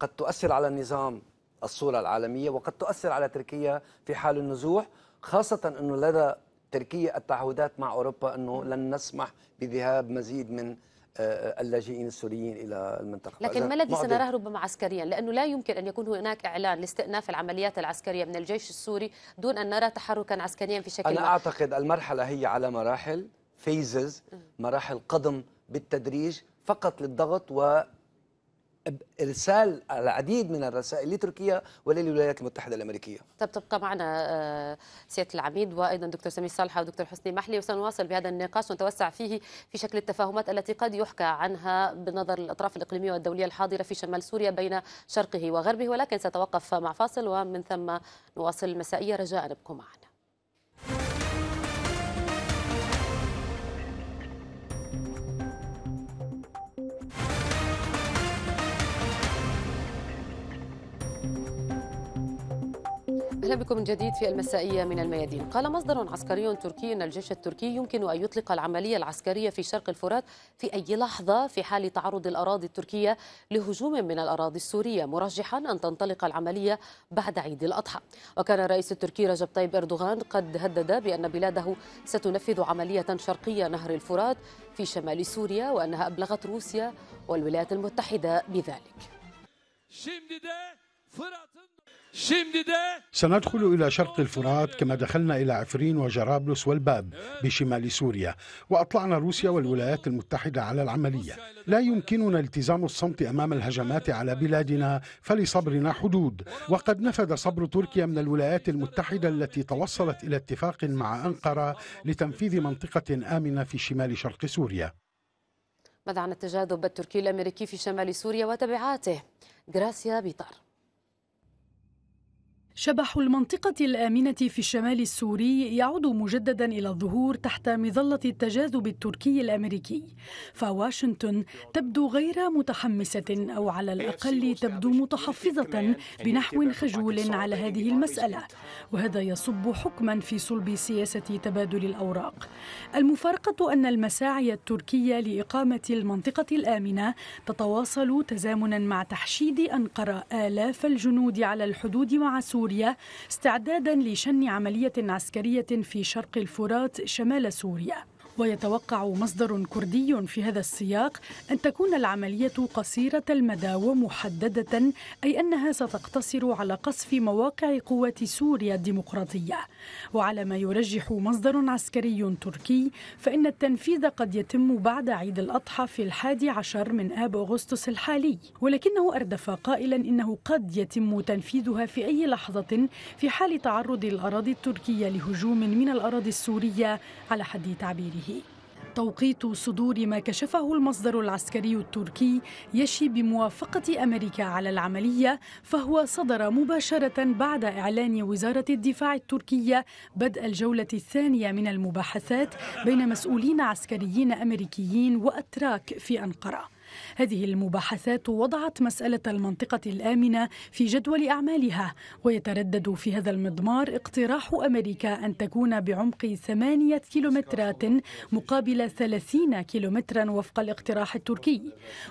[SPEAKER 3] قد تؤثر على النظام الصورة العالمية وقد تؤثر على تركيا في حال النزوح خاصة أنه لدى تركيا التعهدات مع أوروبا أنه لن نسمح بذهاب مزيد من آه، اللاجئين السوريين الى المنطقه لكن ما الذي سنراه
[SPEAKER 1] ربما عسكريا لانه لا يمكن ان يكون هناك اعلان لاستئناف العمليات العسكريه من الجيش السوري دون ان نرى تحركا عسكريا في شكل انا ما.
[SPEAKER 3] اعتقد المرحله هي على مراحل فيزز مراحل قضم بالتدريج فقط للضغط و ارسال العديد من الرسائل لتركيا وللولايات المتحده الامريكيه.
[SPEAKER 1] طب تبقى معنا آه، سياده العميد وايضا دكتور سمير صالحه ودكتور حسني محلي وسنواصل بهذا النقاش ونتوسع فيه في شكل التفاهمات التي قد يحكى عنها بنظر الاطراف الاقليميه والدوليه الحاضره في شمال سوريا بين شرقه وغربه ولكن ساتوقف مع فاصل ومن ثم نواصل المسائيه رجاء ابقوا معنا. أهلا بكم من جديد في المسائية من الميادين قال مصدر عسكري تركي أن الجيش التركي يمكن أن يطلق العملية العسكرية في شرق الفرات في أي لحظة في حال تعرض الأراضي التركية لهجوم من الأراضي السورية مرجحا أن تنطلق العملية بعد عيد الأضحى وكان الرئيس التركي رجب طيب أردوغان قد هدد بأن بلاده ستنفذ عملية شرقية نهر الفرات في شمال سوريا وأنها أبلغت روسيا والولايات المتحدة بذلك
[SPEAKER 6] سندخل إلى شرق الفرات كما دخلنا إلى عفرين وجرابلس والباب بشمال سوريا وأطلعنا روسيا والولايات المتحدة على العملية لا يمكننا التزام الصمت أمام الهجمات على بلادنا فلصبرنا حدود وقد نفد صبر تركيا من الولايات المتحدة التي توصلت إلى اتفاق مع أنقرة لتنفيذ منطقة آمنة في شمال شرق سوريا
[SPEAKER 1] ماذا عن التجاذب التركي الأمريكي في شمال سوريا وتبعاته؟ غراسيا بيطار
[SPEAKER 6] شبح المنطقة الآمنة في الشمال السوري يعود مجددا إلى الظهور تحت مظلة التجاذب التركي الأمريكي فواشنطن تبدو غير متحمسة أو على الأقل تبدو متحفظة بنحو خجول على هذه المسألة وهذا يصب حكما في صلب سياسة تبادل الأوراق المفارقة أن المساعي التركية لإقامة المنطقة الآمنة تتواصل تزامنا مع تحشيد أنقرة آلاف الجنود على الحدود مع سوريا سوريا استعدادا لشن عملية عسكرية في شرق الفرات شمال سوريا ويتوقع مصدر كردي في هذا السياق أن تكون العملية قصيرة المدى ومحددة أي أنها ستقتصر على قصف مواقع قوات سوريا الديمقراطية وعلى ما يرجح مصدر عسكري تركي فإن التنفيذ قد يتم بعد عيد الأضحى في الحادي عشر من آب أغسطس الحالي ولكنه أردف قائلا إنه قد يتم تنفيذها في أي لحظة في حال تعرض الأراضي التركية لهجوم من الأراضي السورية على حد تعبيره عليه توقيت صدور ما كشفه المصدر العسكري التركي يشي بموافقة أمريكا على العملية فهو صدر مباشرة بعد إعلان وزارة الدفاع التركية بدء الجولة الثانية من المباحثات بين مسؤولين عسكريين أمريكيين وأتراك في أنقرة هذه المباحثات وضعت مسألة المنطقة الآمنة في جدول أعمالها ويتردد في هذا المضمار اقتراح أمريكا أن تكون بعمق ثمانية كيلومترات مقابل ثلاثين كيلومترا وفق الاقتراح التركي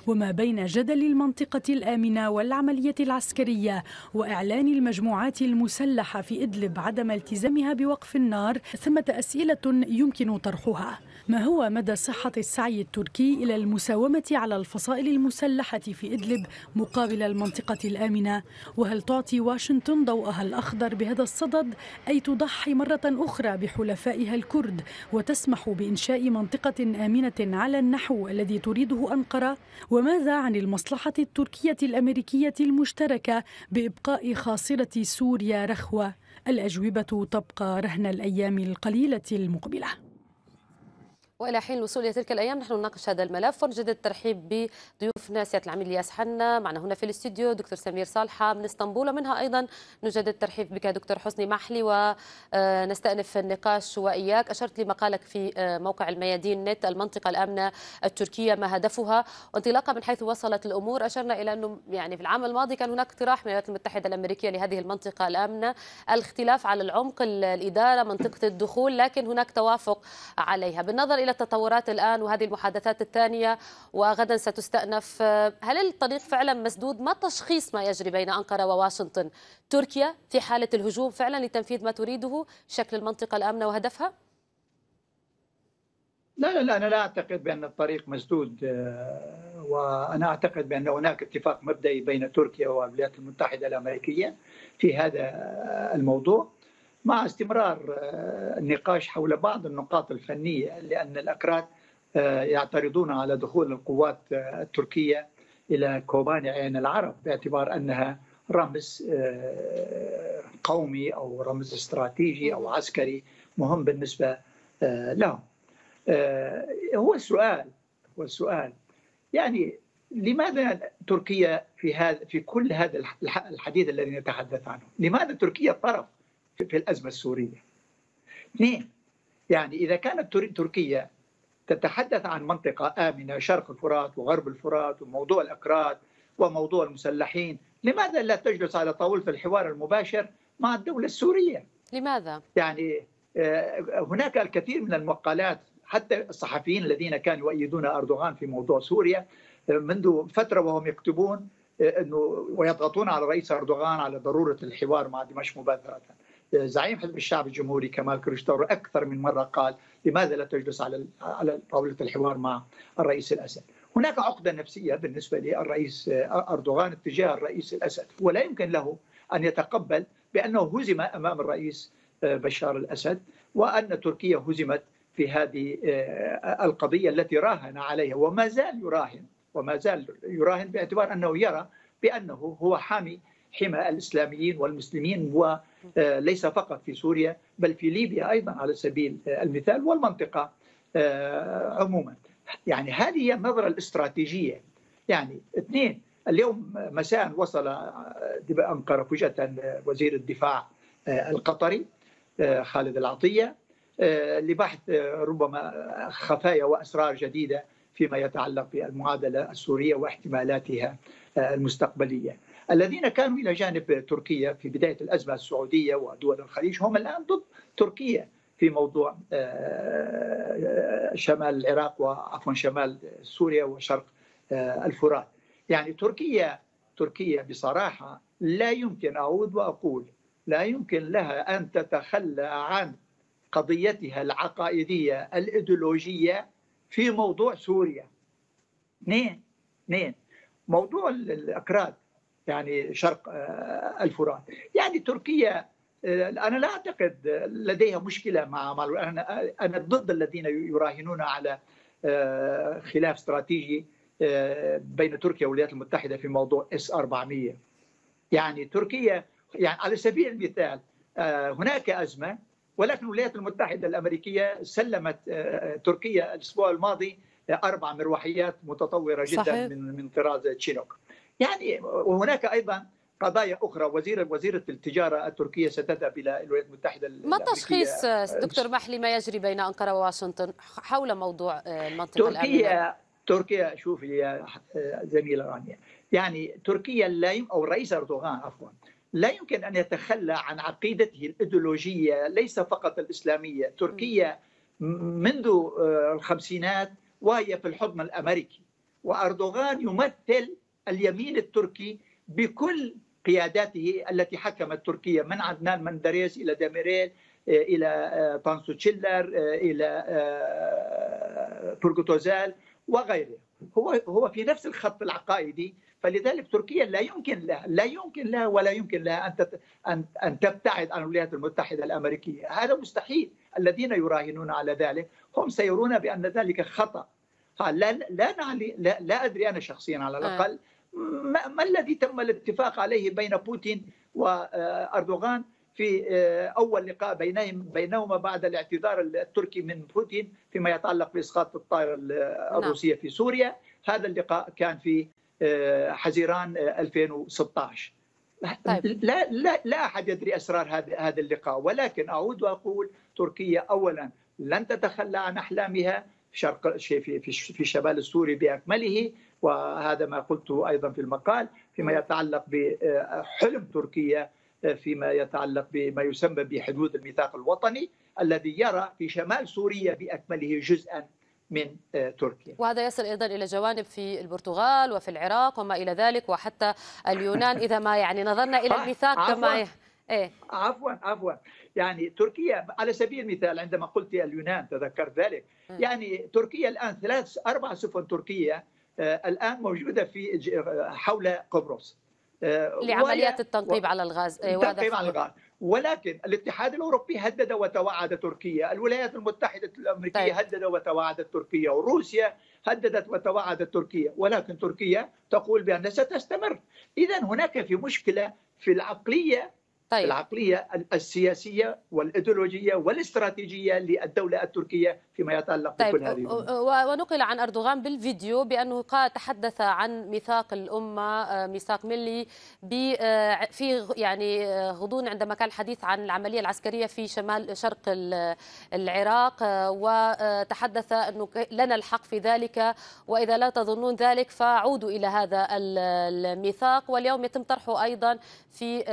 [SPEAKER 6] وما بين جدل المنطقة الآمنة والعملية العسكرية وإعلان المجموعات المسلحة في إدلب عدم التزامها بوقف النار ثمة أسئلة يمكن طرحها ما هو مدى صحة السعي التركي إلى المساومة على الفصائل المسلحة في إدلب مقابل المنطقة الآمنة وهل تعطي واشنطن ضوءها الأخضر بهذا الصدد أي تضحي مرة أخرى بحلفائها الكرد وتسمح بإنشاء منطقة آمنة على النحو الذي تريده أنقرة وماذا عن المصلحة التركية الأمريكية المشتركة بإبقاء خاصرة سوريا رخوة الأجوبة تبقى رهن الأيام القليلة المقبلة
[SPEAKER 1] والى حين الوصول الى تلك الايام نحن نناقش هذا الملف ونجدد الترحيب بضيوفنا سياده العميد الياس حنا معنا هنا في الاستوديو دكتور سمير صالحه من اسطنبول ومنها ايضا نجدد الترحيب بك دكتور حسني محلي ونستانف النقاش واياك اشرت لمقالك في آه، موقع الميادين نت المنطقه الامنه التركيه ما هدفها وانطلاقا من حيث وصلت الامور اشرنا الى انه يعني في العام الماضي كان هناك اقتراح من الولايات المتحده الامريكيه لهذه المنطقه الامنه الاختلاف على العمق الاداره منطقه الدخول لكن هناك توافق عليها بالنظر إلى التطورات الآن وهذه المحادثات الثانية وغدا ستستأنف هل الطريق فعلا مسدود ما تشخيص ما يجري بين أنقرة وواشنطن تركيا في حالة الهجوم فعلا لتنفيذ ما تريده شكل المنطقة الآمنة وهدفها
[SPEAKER 4] لا لا لا أنا لا أعتقد بأن الطريق مسدود آه، وأنا أعتقد بأن هناك اتفاق مبدئي بين تركيا والولايات المتحدة الأمريكية في هذا الموضوع مع استمرار آه، النقاش حول بعض النقاط الفنيه لان الاكراد آه، يعترضون على دخول القوات آه، التركيه الى كوباني عين العرب باعتبار انها رمز قومي او رمز استراتيجي او عسكري مهم بالنسبه لهم. هو السؤال هو السؤال يعني لماذا تركيا في هذا في كل هذا الحديث الذي نتحدث عنه؟ لماذا تركيا طرف في الأزمة السورية اثنين يعني إذا كانت تركيا تتحدث عن منطقة آمنة شرق الفرات وغرب الفرات وموضوع الأكراد وموضوع المسلحين لماذا لا تجلس على طاولة الحوار المباشر مع الدولة السورية لماذا؟ يعني آه، هناك الكثير من المقالات حتى الصحفيين الذين كانوا يؤيدون أردوغان في موضوع سوريا آه، منذ فترة وهم يكتبون آه، انه ويضغطون على الرئيس اردوغان على ضروره الحوار مع دمشق مباشره. زعيم حزب الشعب الجمهوري كمال كريشتور اكثر من مره قال لماذا لا تجلس على على طاوله الحوار مع الرئيس الاسد؟ هناك عقده نفسيه بالنسبه للرئيس آه، اردوغان تجاه الرئيس الاسد ولا يمكن له ان يتقبل بانه هزم امام الرئيس آه، بشار الاسد وان تركيا هزمت في هذه آه، القضيه التي راهن عليها وما زال يراهن وما زال يراهن باعتبار انه يرى بانه هو حامي حمى الاسلاميين والمسلمين وليس آه، فقط في سوريا بل في ليبيا ايضا على سبيل آه، المثال والمنطقه آه، عموما يعني هذه هي النظره الاستراتيجيه يعني اثنين اليوم مساء وصل انقره فجاه وزير الدفاع القطري خالد العطيه لبحث ربما خفايا واسرار جديده فيما يتعلق بالمعادله السوريه واحتمالاتها المستقبليه. الذين كانوا إلى جانب تركيا في بداية الأزمة السعودية ودول الخليج هم الآن ضد تركيا في موضوع آه، شمال العراق وعفوا شمال سوريا وشرق آه، الفرات يعني تركيا تركيا بصراحة لا يمكن أعود وأقول لا يمكن لها أن تتخلى عن قضيتها العقائدية الإيديولوجية في موضوع سوريا اثنين اثنين موضوع الأكراد يعني شرق آه، الفرات يعني تركيا آه، انا لا اعتقد لديها مشكله مع مال انا انا ضد الذين يراهنون على آه، خلاف استراتيجي بين تركيا والولايات المتحده في موضوع اس 400 يعني تركيا يعني على سبيل المثال هناك ازمه ولكن الولايات المتحده الامريكيه سلمت تركيا الاسبوع الماضي اربع مروحيات متطوره جدا صحيح. من من طراز تشينوك يعني وهناك ايضا قضايا اخرى وزير وزيره التجاره التركيه ستذهب الى الولايات المتحده ما تشخيص أه، أه، دكتور محلي
[SPEAKER 1] ما يجري بين انقره وواشنطن حول موضوع أه، المنطقه تركيا الامنيه
[SPEAKER 4] تركيا شوفي يا زميله رانيا يعني تركيا لا او الرئيس اردوغان عفوا لا يمكن ان يتخلى عن عقيدته الايديولوجيه ليس فقط الاسلاميه، تركيا منذ الخمسينات وهي في الحضن الامريكي واردوغان يمثل اليمين التركي بكل قياداته التي حكمت تركيا من عدنان مندريس الى دميريل آه، الى آه، بانسو تشيلر آه، الى بورغوتوزال وغيره هو هو في نفس الخط العقائدي فلذلك تركيا لا يمكن لها لا يمكن لها ولا يمكن لها ان ان ان تبتعد عن الولايات المتحده الامريكيه هذا مستحيل الذين يراهنون على ذلك هم سيرون بان ذلك خطا لا لا, لا, لا ادري انا شخصيا على الاقل آه. ما الذي تم الاتفاق عليه بين بوتين واردوغان في آه، اول لقاء بينهم بينهما بعد الاعتذار التركي من بوتين فيما يتعلق باسقاط الطائره نعم. الروسيه في سوريا هذا اللقاء كان في آه، حزيران 2016 آه، طيب. لا لا لا احد يدري اسرار هذا هذا اللقاء ولكن اعود واقول تركيا اولا لن تتخلى عن احلامها شرق في في في الشمال السوري باكمله وهذا ما قلته أيضا في المقال فيما نعم. يتعلق بحلم آه، تركيا آه، فيما يتعلق بما يسمى بحدود الميثاق الوطني الذي يرى في شمال سوريا بأكمله جزءا من آه، تركيا
[SPEAKER 1] وهذا يصل أيضا إلى جوانب في البرتغال وفي العراق وما إلى ذلك وحتى اليونان إذا ما يعني نظرنا إلى الميثاق كما إيه؟
[SPEAKER 4] عفوا عفوا يعني تركيا على سبيل المثال عندما قلت اليونان تذكرت ذلك يعني تركيا الآن ثلاث أربع سفن تركية آه، الان موجوده في آه، حول قبرص آه، لعمليات التنقيب و...
[SPEAKER 1] على الغاز التنقيب على الغاز
[SPEAKER 4] ولكن الاتحاد الاوروبي هدد وتوعد تركيا، الولايات المتحده الامريكيه طيب. هدد وتوعدت تركيا، وروسيا هددت وتوعدت تركيا، ولكن تركيا تقول بانها ستستمر، اذا هناك في مشكله في العقليه طيب. العقلية السياسية والإيديولوجية والاستراتيجية للدولة التركية فيما يتعلق طيب. بكل هذه
[SPEAKER 1] ونقل عن أردوغان بالفيديو بأنه تحدث عن ميثاق الأمة آه، ميثاق ملي آه، في يعني آه، غضون عندما كان الحديث عن العملية العسكرية في شمال شرق العراق وتحدث أنه لنا الحق في ذلك وإذا لا تظنون ذلك فعودوا إلى هذا الميثاق واليوم يتم طرحه أيضا في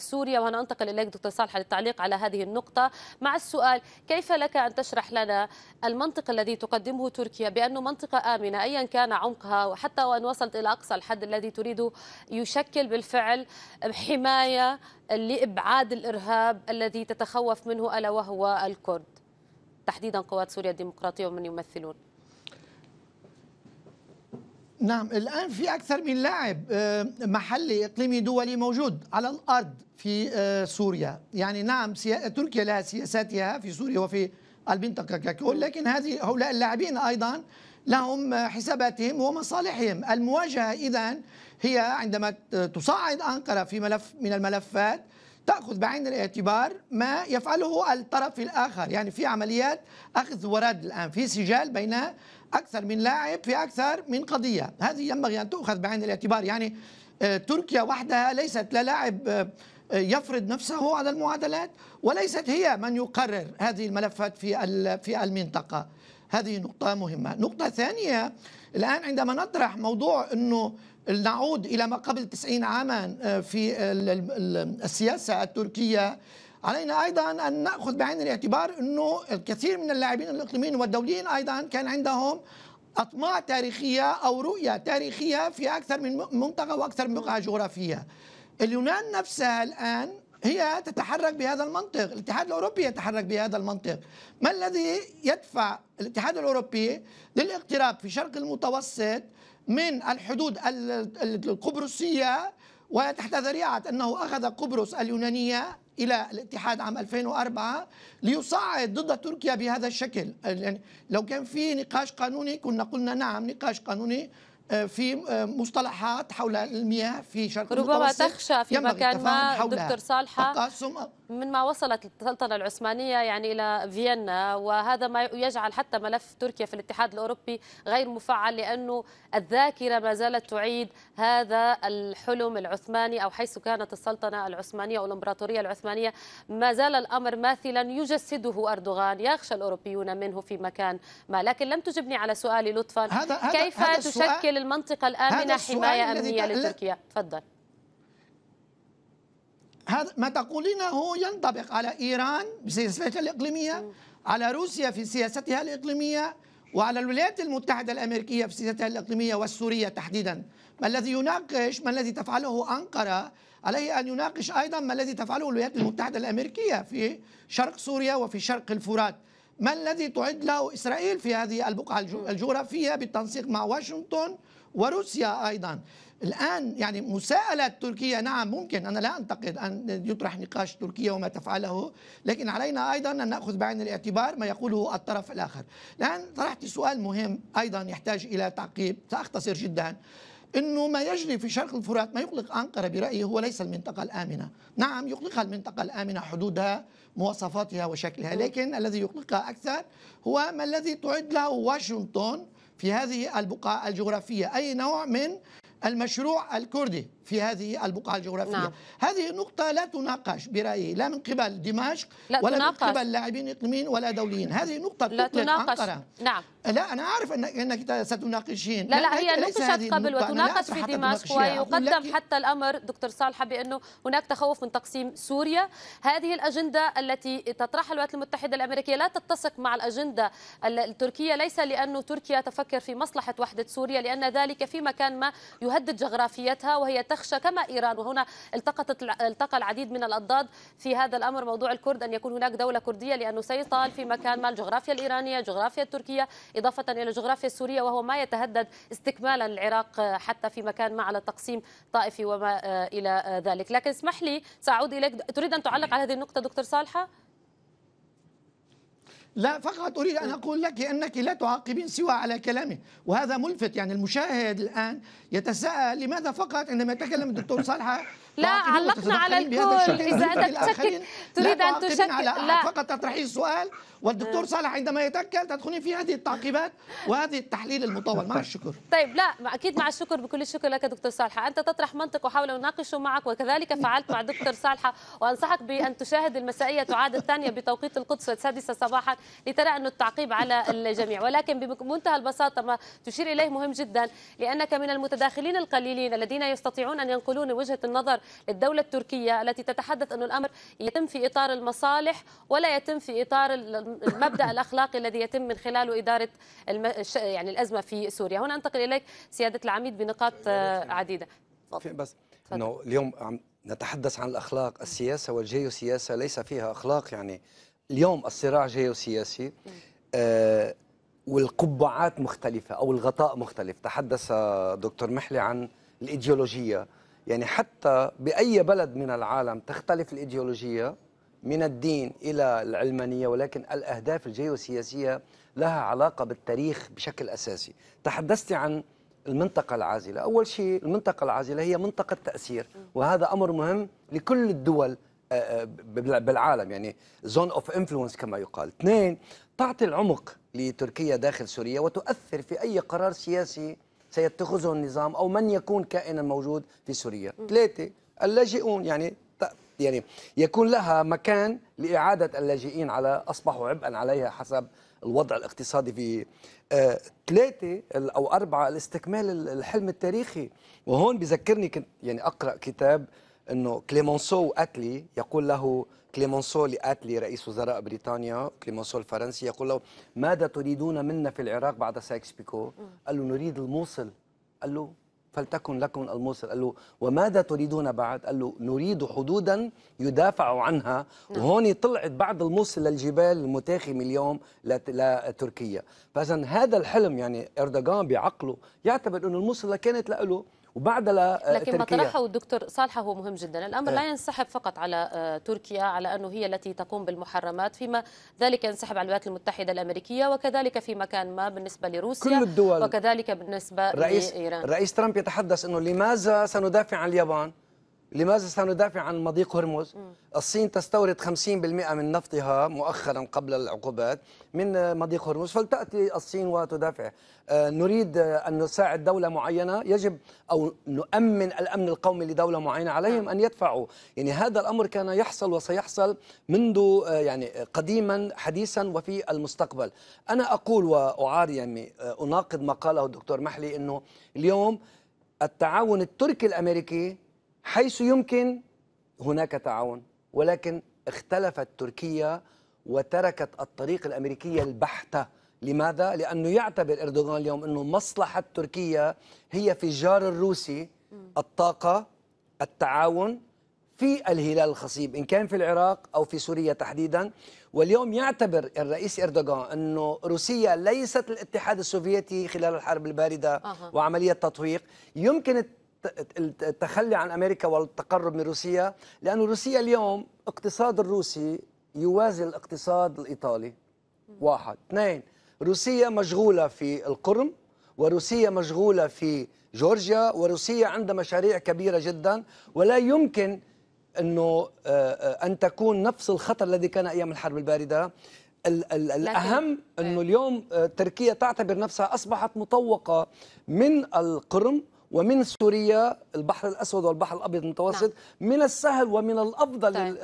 [SPEAKER 1] سوريا سوريا وأنا أنتقل إليك دكتور صالح للتعليق على هذه النقطة مع السؤال كيف لك أن تشرح لنا المنطق الذي تقدمه تركيا بأنه منطقة آمنة أيا كان عمقها وحتى وأن وصلت إلى أقصى الحد الذي تريده يشكل بالفعل حماية لإبعاد الإرهاب الذي تتخوف منه ألا وهو الكرد تحديدا قوات سوريا الديمقراطية ومن يمثلون
[SPEAKER 5] نعم الآن في أكثر من لاعب آه، محلي إقليمي دولي موجود على الأرض في آه، سوريا يعني نعم تركيا لها سياساتها في سوريا وفي المنطقة ككل لكن هذه هؤلاء اللاعبين أيضا لهم حساباتهم ومصالحهم المواجهة إذا هي عندما تصعد أنقرة في ملف من الملفات تأخذ بعين الاعتبار ما يفعله الطرف الآخر يعني في عمليات أخذ ورد الآن في سجال بين أكثر من لاعب في أكثر من قضية هذه ينبغي أن تؤخذ بعين الاعتبار يعني آه، تركيا وحدها ليست لا لاعب آه، آه، يفرض نفسه على المعادلات وليست هي من يقرر هذه الملفات في في المنطقة هذه نقطة مهمة نقطة ثانية الآن عندما نطرح موضوع أنه نعود إلى ما قبل 90 عاما في السياسة التركية علينا ايضا ان ناخذ بعين الاعتبار انه الكثير من اللاعبين الاقليميين والدوليين ايضا كان عندهم اطماع تاريخيه او رؤيه تاريخيه في اكثر من منطقه واكثر من بقعه جغرافيه. اليونان نفسها الان هي تتحرك بهذا المنطق، الاتحاد الاوروبي يتحرك بهذا المنطق. ما الذي يدفع الاتحاد الاوروبي للاقتراب في شرق المتوسط من الحدود القبرصيه وتحت ذريعة أنه أخذ قبرص اليونانية إلى الاتحاد عام 2004 ليصعد ضد تركيا بهذا الشكل يعني لو كان في نقاش قانوني كنا قلنا نعم نقاش قانوني آه، في آه، مصطلحات حول المياه في شرق ربما تخشى في مكان ما دكتور
[SPEAKER 1] صالحة تقاسم. من ما وصلت السلطنة العثمانية يعني إلى فيينا وهذا ما يجعل حتى ملف تركيا في الاتحاد الأوروبي غير مفعل لأنه الذاكرة ما زالت تعيد هذا الحلم العثماني أو حيث كانت السلطنة العثمانية أو الإمبراطورية العثمانية ما زال الأمر ماثلا يجسده أردوغان يخشى الأوروبيون منه في مكان ما لكن لم تجبني على سؤالي لطفا هذا كيف هذا تشكل المنطقة الآمنة حماية أمنية لتركيا تفضل
[SPEAKER 5] هذا ما تقولينه ينطبق على إيران بسياستها الإقليمية م. على روسيا في سياستها الإقليمية وعلى الولايات المتحدة الأمريكية في سياستها الإقليمية والسورية تحديدا ما الذي يناقش ما الذي تفعله أنقرة عليه أن يناقش أيضا ما الذي تفعله الولايات المتحدة الأمريكية في شرق سوريا وفي شرق الفرات ما الذي تعد له إسرائيل في هذه البقعة الجغرافية بالتنسيق مع واشنطن وروسيا أيضا الآن يعني مساءلة تركيا نعم ممكن أنا لا أنتقد أن يطرح نقاش تركيا وما تفعله لكن علينا أيضا أن نأخذ بعين الاعتبار ما يقوله الطرف الآخر الآن طرحت سؤال مهم أيضا يحتاج إلى تعقيب سأختصر جدا انه ما يجري في شرق الفرات ما يقلق انقره برايي هو ليس المنطقه الامنه، نعم يقلقها المنطقه الامنه حدودها مواصفاتها وشكلها لكن الذي يقلقها أكثر هو ما الذي تعد له واشنطن في هذه البقاع الجغرافية أي نوع من المشروع الكردي في هذه البقعة الجغرافية نعم. هذه نقطة لا تناقش برأيي لا من قبل دمشق لا ولا تناقش. من قبل لاعبين إقليميين ولا دوليين هذه نقطة لا تناقش أنقرة. نعم لا أنا أعرف أنك, ستناقشين لا لا هي نقشت قبل وتناقش في دمشق ويقدم
[SPEAKER 1] حتى الأمر دكتور صالحة بأنه هناك تخوف من تقسيم سوريا هذه الأجندة التي تطرحها الولايات المتحدة الأمريكية لا تتسق مع الأجندة التركية ليس لأنه تركيا تفكر في مصلحة وحدة سوريا لأن ذلك في مكان ما يهدد جغرافيتها وهي تخ تخشى كما إيران وهنا التقطت التقى العديد من الأضداد في هذا الأمر موضوع الكرد أن يكون هناك دولة كردية لأنه سيطال في مكان ما الجغرافيا الإيرانية الجغرافيا التركية إضافة إلى الجغرافيا السورية وهو ما يتهدد استكمالا العراق آه، حتى في مكان ما على تقسيم طائفي وما آه، إلى ذلك لكن اسمح لي سأعود إليك تريد أن تعلق على هذه النقطة دكتور صالحة
[SPEAKER 5] لا فقط أريد أن أه. أقول لك أنك لا تعاقبين سوى على كلامه وهذا ملفت يعني المشاهد الآن يتساءل لماذا فقط عندما يتكلم الدكتور صالحة لا علقنا على الكل اذا انت تشكل تريد ان تشكل لا فقط تطرحي السؤال والدكتور آه. صالح عندما يتكل تدخلين في هذه التعقيبات وهذه التحليل المطول مع طيب. الشكر
[SPEAKER 1] طيب لا اكيد مع الشكر بكل الشكر لك دكتور صالحه انت تطرح منطق وحاول اناقشه معك وكذلك فعلت مع دكتور صالحه وانصحك بان تشاهد المسائيه تعاد الثانيه بتوقيت القدس السادسه صباحا لترى انه التعقيب على الجميع ولكن بمنتهى البساطه ما تشير اليه مهم جدا لانك من المتداخلين القليلين الذين يستطيعون ان ينقلون وجهه النظر للدولة التركية التي تتحدث أن الأمر يتم في إطار المصالح ولا يتم في إطار المبدأ الأخلاقي الذي يتم من خلاله إدارة يعني الأزمة في سوريا هنا أنتقل إليك سيادة العميد بنقاط آه، عديدة
[SPEAKER 3] بس أنه اليوم عم نتحدث عن الأخلاق السياسة والجيوسياسة ليس فيها أخلاق يعني اليوم الصراع جيوسياسي آه والقبعات مختلفة أو الغطاء مختلف تحدث دكتور محلي عن الإيديولوجية يعني حتى بأي بلد من العالم تختلف الإيديولوجية من الدين إلى العلمانية ولكن الأهداف الجيوسياسية لها علاقة بالتاريخ بشكل أساسي تحدثت عن المنطقة العازلة أول شيء المنطقة العازلة هي منطقة تأثير وهذا أمر مهم لكل الدول آه، آه، بالعالم يعني زون اوف انفلونس كما يقال اثنين تعطي العمق لتركيا داخل سوريا وتؤثر في أي قرار سياسي سيتخذه النظام أو من يكون كائنا موجود في سوريا ثلاثة اللاجئون يعني يعني يكون لها مكان لإعادة اللاجئين على أصبحوا عبئا عليها حسب الوضع الاقتصادي في آه، ثلاثة أو أربعة الاستكمال الحلم التاريخي وهون بذكرني كنت يعني أقرأ كتاب انه كليمونسو واتلي يقول له كليمونسو لاتلي رئيس وزراء بريطانيا كليمونسو الفرنسي يقول له ماذا تريدون منا في العراق بعد سايكس بيكو قال له نريد الموصل قال له فلتكن لكم الموصل قال له وماذا تريدون بعد قال له نريد حدودا يدافع عنها نعم. وهون طلعت بعد الموصل للجبال المتاخمه اليوم لتركيا فاذا هذا الحلم يعني اردوغان بعقله يعتبر انه الموصل كانت له وبعد آه، لكن ما طرحه
[SPEAKER 1] الدكتور صالح هو مهم جدا الامر لا آه. ينسحب فقط على آه، تركيا على انه هي التي تقوم بالمحرمات فيما ذلك ينسحب على الولايات المتحده الامريكيه وكذلك في مكان ما بالنسبه لروسيا كل الدول وكذلك بالنسبه رئيس لايران رئيس
[SPEAKER 3] ترامب يتحدث انه لماذا سندافع عن اليابان لماذا سندافع عن مضيق هرمز؟ الصين تستورد 50% من نفطها مؤخرا قبل العقوبات من مضيق هرمز فلتأتي الصين وتدافع آه، نريد أن نساعد دولة معينة يجب أو نؤمن الأمن القومي لدولة معينة عليهم نعم. أن يدفعوا يعني هذا الأمر كان يحصل وسيحصل منذ آه، يعني قديما حديثا وفي المستقبل أنا أقول وأعار يعني آه، أناقض ما قاله الدكتور محلي أنه اليوم التعاون التركي الأمريكي حيث يمكن هناك تعاون ولكن اختلفت تركيا وتركت الطريق الامريكيه البحته لماذا لانه يعتبر اردوغان اليوم انه مصلحه تركيا هي في الجار الروسي الطاقه التعاون في الهلال الخصيب ان كان في العراق او في سوريا تحديدا واليوم يعتبر الرئيس اردوغان انه روسيا ليست الاتحاد السوفيتي خلال الحرب البارده أه. وعمليه تطويق يمكن التخلي عن امريكا والتقرب من روسيا لانه روسيا اليوم اقتصاد الروسي يوازي الاقتصاد الايطالي واحد اثنين روسيا مشغوله في القرم وروسيا مشغوله في جورجيا وروسيا عندها مشاريع كبيره جدا ولا يمكن انه آه، آه، ان تكون نفس الخطر الذي كان ايام الحرب البارده الاهم انه إيه. اليوم آه، تركيا تعتبر نفسها اصبحت مطوقه من القرم ومن سوريا البحر الأسود والبحر الأبيض المتوسط نعم. من السهل ومن الأفضل طيب.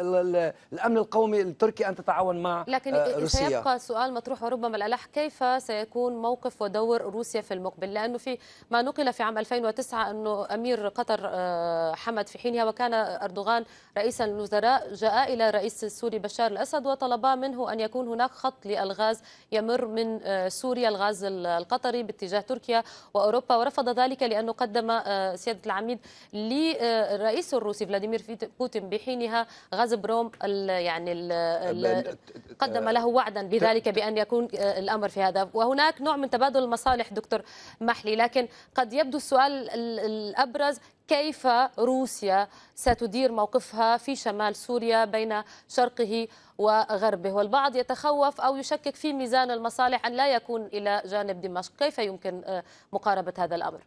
[SPEAKER 3] الأمن القومي التركي أن تتعاون مع لكن آه، روسيا سيبقى
[SPEAKER 1] سؤال مطروح وربما الألح كيف سيكون موقف ودور روسيا في المقبل لأنه في ما نقل في عام 2009 أنه أمير قطر آه، حمد في حينها وكان أردوغان رئيس الوزراء جاء إلى رئيس السوري بشار الأسد وطلبا منه أن يكون هناك خط للغاز يمر من آه، سوريا الغاز القطري باتجاه تركيا وأوروبا ورفض ذلك لأنه قد قدم آه، سيادة العميد للرئيس الروسي فلاديمير بوتين بحينها غازب روم ال يعني ال قدم آه، له وعدا بذلك بأن يكون آه، الأمر في هذا وهناك نوع من تبادل المصالح دكتور محلي لكن قد يبدو السؤال الأبرز كيف روسيا ستدير موقفها في شمال سوريا بين شرقه وغربه والبعض يتخوف أو يشكك في ميزان المصالح أن لا يكون إلى جانب دمشق كيف يمكن مقاربة هذا الأمر؟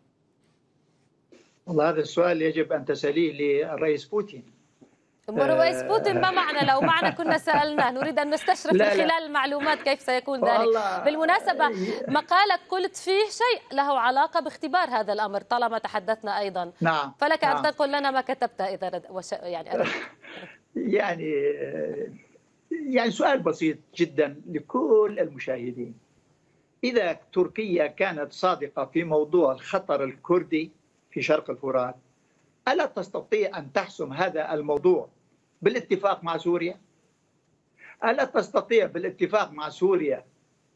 [SPEAKER 4] والله هذا السؤال يجب أن تسأليه للرئيس بوتين الرئيس آه، بوتين ما معنا لو معنا كنا سألناه
[SPEAKER 1] نريد أن نستشرف من خلال المعلومات كيف سيكون ذلك بالمناسبة آه، مقالك قلت فيه شيء له علاقة باختبار هذا الأمر طالما تحدثنا أيضا نعم فلك نعم. أن تقول لنا ما كتبت إذا وش... يعني
[SPEAKER 4] يعني يعني سؤال بسيط جدا لكل المشاهدين إذا تركيا كانت صادقة في موضوع الخطر الكردي في شرق الفرات ألا تستطيع أن تحسم هذا الموضوع بالاتفاق مع سوريا؟ ألا تستطيع بالاتفاق مع سوريا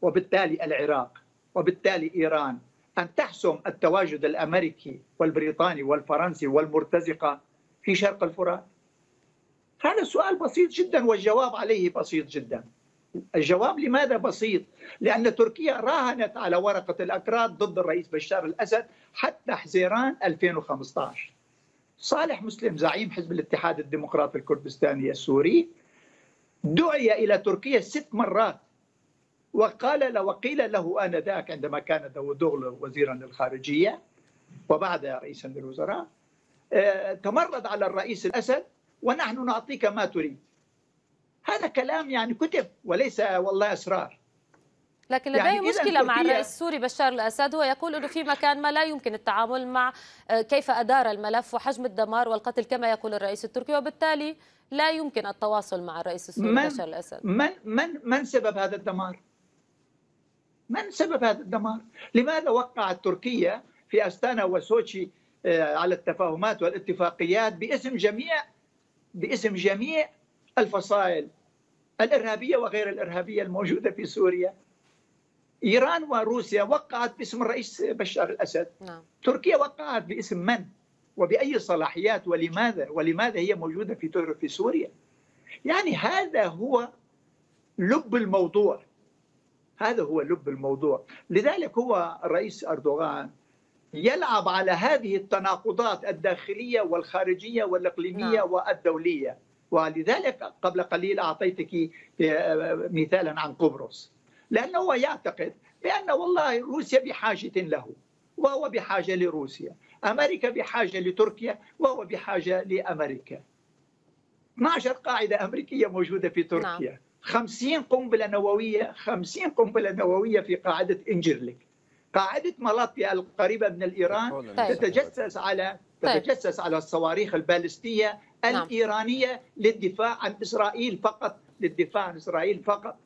[SPEAKER 4] وبالتالي العراق وبالتالي إيران أن تحسم التواجد الأمريكي والبريطاني والفرنسي والمرتزقة في شرق الفرات؟ هذا سؤال بسيط جدا والجواب عليه بسيط جدا الجواب لماذا بسيط لأن تركيا راهنت على ورقة الأكراد ضد الرئيس بشار الأسد حتى حزيران 2015 صالح مسلم زعيم حزب الاتحاد الديمقراطي الكردستاني السوري دعي إلى تركيا ست مرات وقال له وقيل له آنذاك عندما كان دغل وزيرا للخارجية وبعد رئيسا للوزراء آه، تمرد على الرئيس الأسد ونحن نعطيك ما تريد هذا كلام يعني كتب وليس والله اسرار
[SPEAKER 1] لكن لديه يعني مشكله مع الرئيس السوري بشار الاسد هو يقول انه في مكان ما لا يمكن التعامل مع آه، كيف ادار الملف وحجم الدمار والقتل كما يقول الرئيس التركي وبالتالي لا يمكن التواصل مع الرئيس السوري من بشار الاسد من
[SPEAKER 4] من من سبب هذا الدمار؟ من سبب هذا الدمار؟ لماذا وقعت تركيا في استانا وسوتشي آه، على التفاهمات والاتفاقيات باسم جميع باسم جميع الفصائل الارهابيه وغير الارهابيه الموجوده في سوريا ايران وروسيا وقعت باسم الرئيس بشار الاسد نعم. تركيا وقعت باسم من وباي صلاحيات ولماذا ولماذا هي موجوده في في سوريا يعني هذا هو لب الموضوع هذا هو لب الموضوع لذلك هو الرئيس أردوغان يلعب على هذه التناقضات الداخلية والخارجية والإقليمية نعم. والدولية ولذلك قبل قليل أعطيتك آه، آه، مثالا عن قبرص لأنه هو يعتقد بأن والله روسيا بحاجة له وهو بحاجة لروسيا أمريكا بحاجة لتركيا وهو بحاجة لأمريكا 12 قاعدة أمريكية موجودة في تركيا نعم. 50 قنبلة نووية 50 قنبلة نووية في قاعدة إنجرلك قاعدة مالطيا القريبة من الإيران طيب. تتجسس على تتجسس على الصواريخ البالستية نعم. الإيرانية للدفاع عن إسرائيل فقط للدفاع عن إسرائيل فقط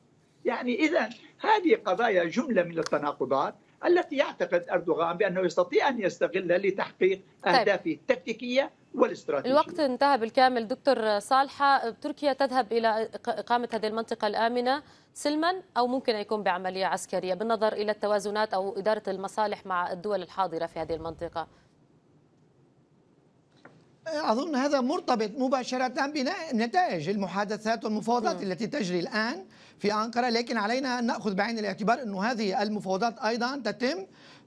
[SPEAKER 4] يعني إذا هذه قضايا جملة من التناقضات التي يعتقد أردوغان بأنه يستطيع أن يستغلها لتحقيق طيب. أهدافه طيب. التكتيكية والاستراتيجية الوقت
[SPEAKER 1] انتهى بالكامل دكتور صالحة تركيا تذهب إلى إقامة هذه المنطقة الآمنة سلما أو ممكن أن يكون بعملية عسكرية بالنظر إلى التوازنات أو إدارة المصالح مع الدول الحاضرة في هذه المنطقة
[SPEAKER 5] أظن هذا مرتبط مباشرة بنتائج المحادثات والمفاوضات نعم. التي تجري الآن في أنقرة لكن علينا أن نأخذ بعين الاعتبار أن هذه المفاوضات أيضا تتم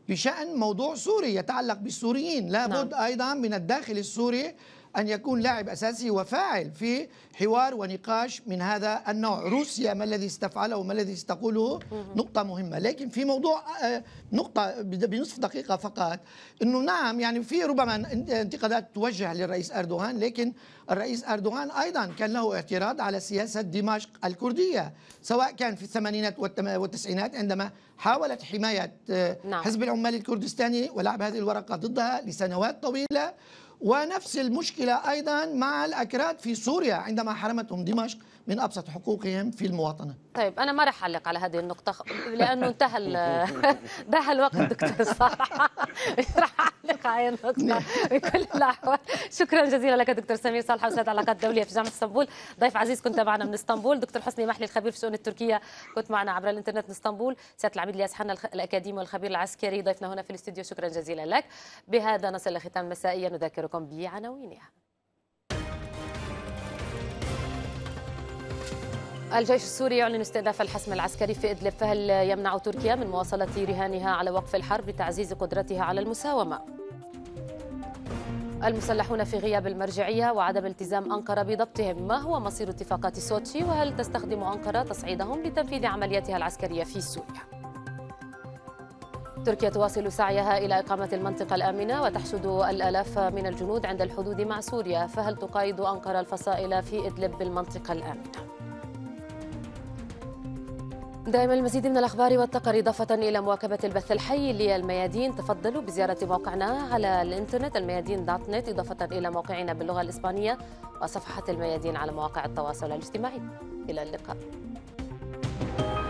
[SPEAKER 5] بشأن موضوع سوري يتعلق بالسوريين لابد نعم. أيضا من الداخل السوري أن يكون لاعب أساسي وفاعل في حوار ونقاش من هذا النوع روسيا ما الذي استفعله وما الذي ستقوله نقطة مهمة لكن في موضوع آه، نقطة بنصف دقيقة فقط أنه نعم يعني في ربما انتقادات توجه للرئيس أردوغان لكن الرئيس أردوغان أيضا كان له اعتراض على سياسة دمشق الكردية سواء كان في الثمانينات والتسعينات عندما حاولت حماية آه، نعم. حزب العمال الكردستاني ولعب هذه الورقة ضدها لسنوات طويلة ونفس المشكلة أيضا مع الأكراد في سوريا عندما حرمتهم دمشق من ابسط حقوقهم في المواطنه.
[SPEAKER 1] طيب انا ما راح اعلق على هذه النقطه لانه انتهى انتهى الوقت دكتور صالح راح اعلق على النقطه بكل الاحوال شكرا جزيلا لك دكتور سمير صالح استاذ علاقات دوليه في جامعه اسطنبول ضيف عزيز كنت معنا من اسطنبول دكتور حسني محلي الخبير في شؤون التركيه كنت معنا عبر الانترنت من اسطنبول سياده العميد الياس حنا الاكاديمي والخبير العسكري ضيفنا هنا في الاستديو شكرا جزيلا لك بهذا نصل الى ختام مسائيه نذكركم بعناوينها الجيش السوري يعلن استئناف الحسم العسكري في إدلب فهل يمنع تركيا من مواصلة رهانها على وقف الحرب لتعزيز قدرتها على المساومة؟ المسلحون في غياب المرجعية وعدم التزام أنقرة بضبطهم ما هو مصير اتفاقات سوتشي وهل تستخدم أنقرة تصعيدهم لتنفيذ عملياتها العسكرية في سوريا؟ تركيا تواصل سعيها إلى إقامة المنطقة الآمنة وتحشد الآلاف من الجنود عند الحدود مع سوريا فهل تقايض أنقرة الفصائل في إدلب بالمنطقة الآمنة؟ دائما المزيد من الأخبار والتقارير إضافة إلى مواكبة البث الحي للميادين تفضلوا بزيارة موقعنا على الإنترنت الميادين دوت نت إضافة إلى موقعنا باللغة الإسبانية وصفحة الميادين على مواقع التواصل الاجتماعي إلى اللقاء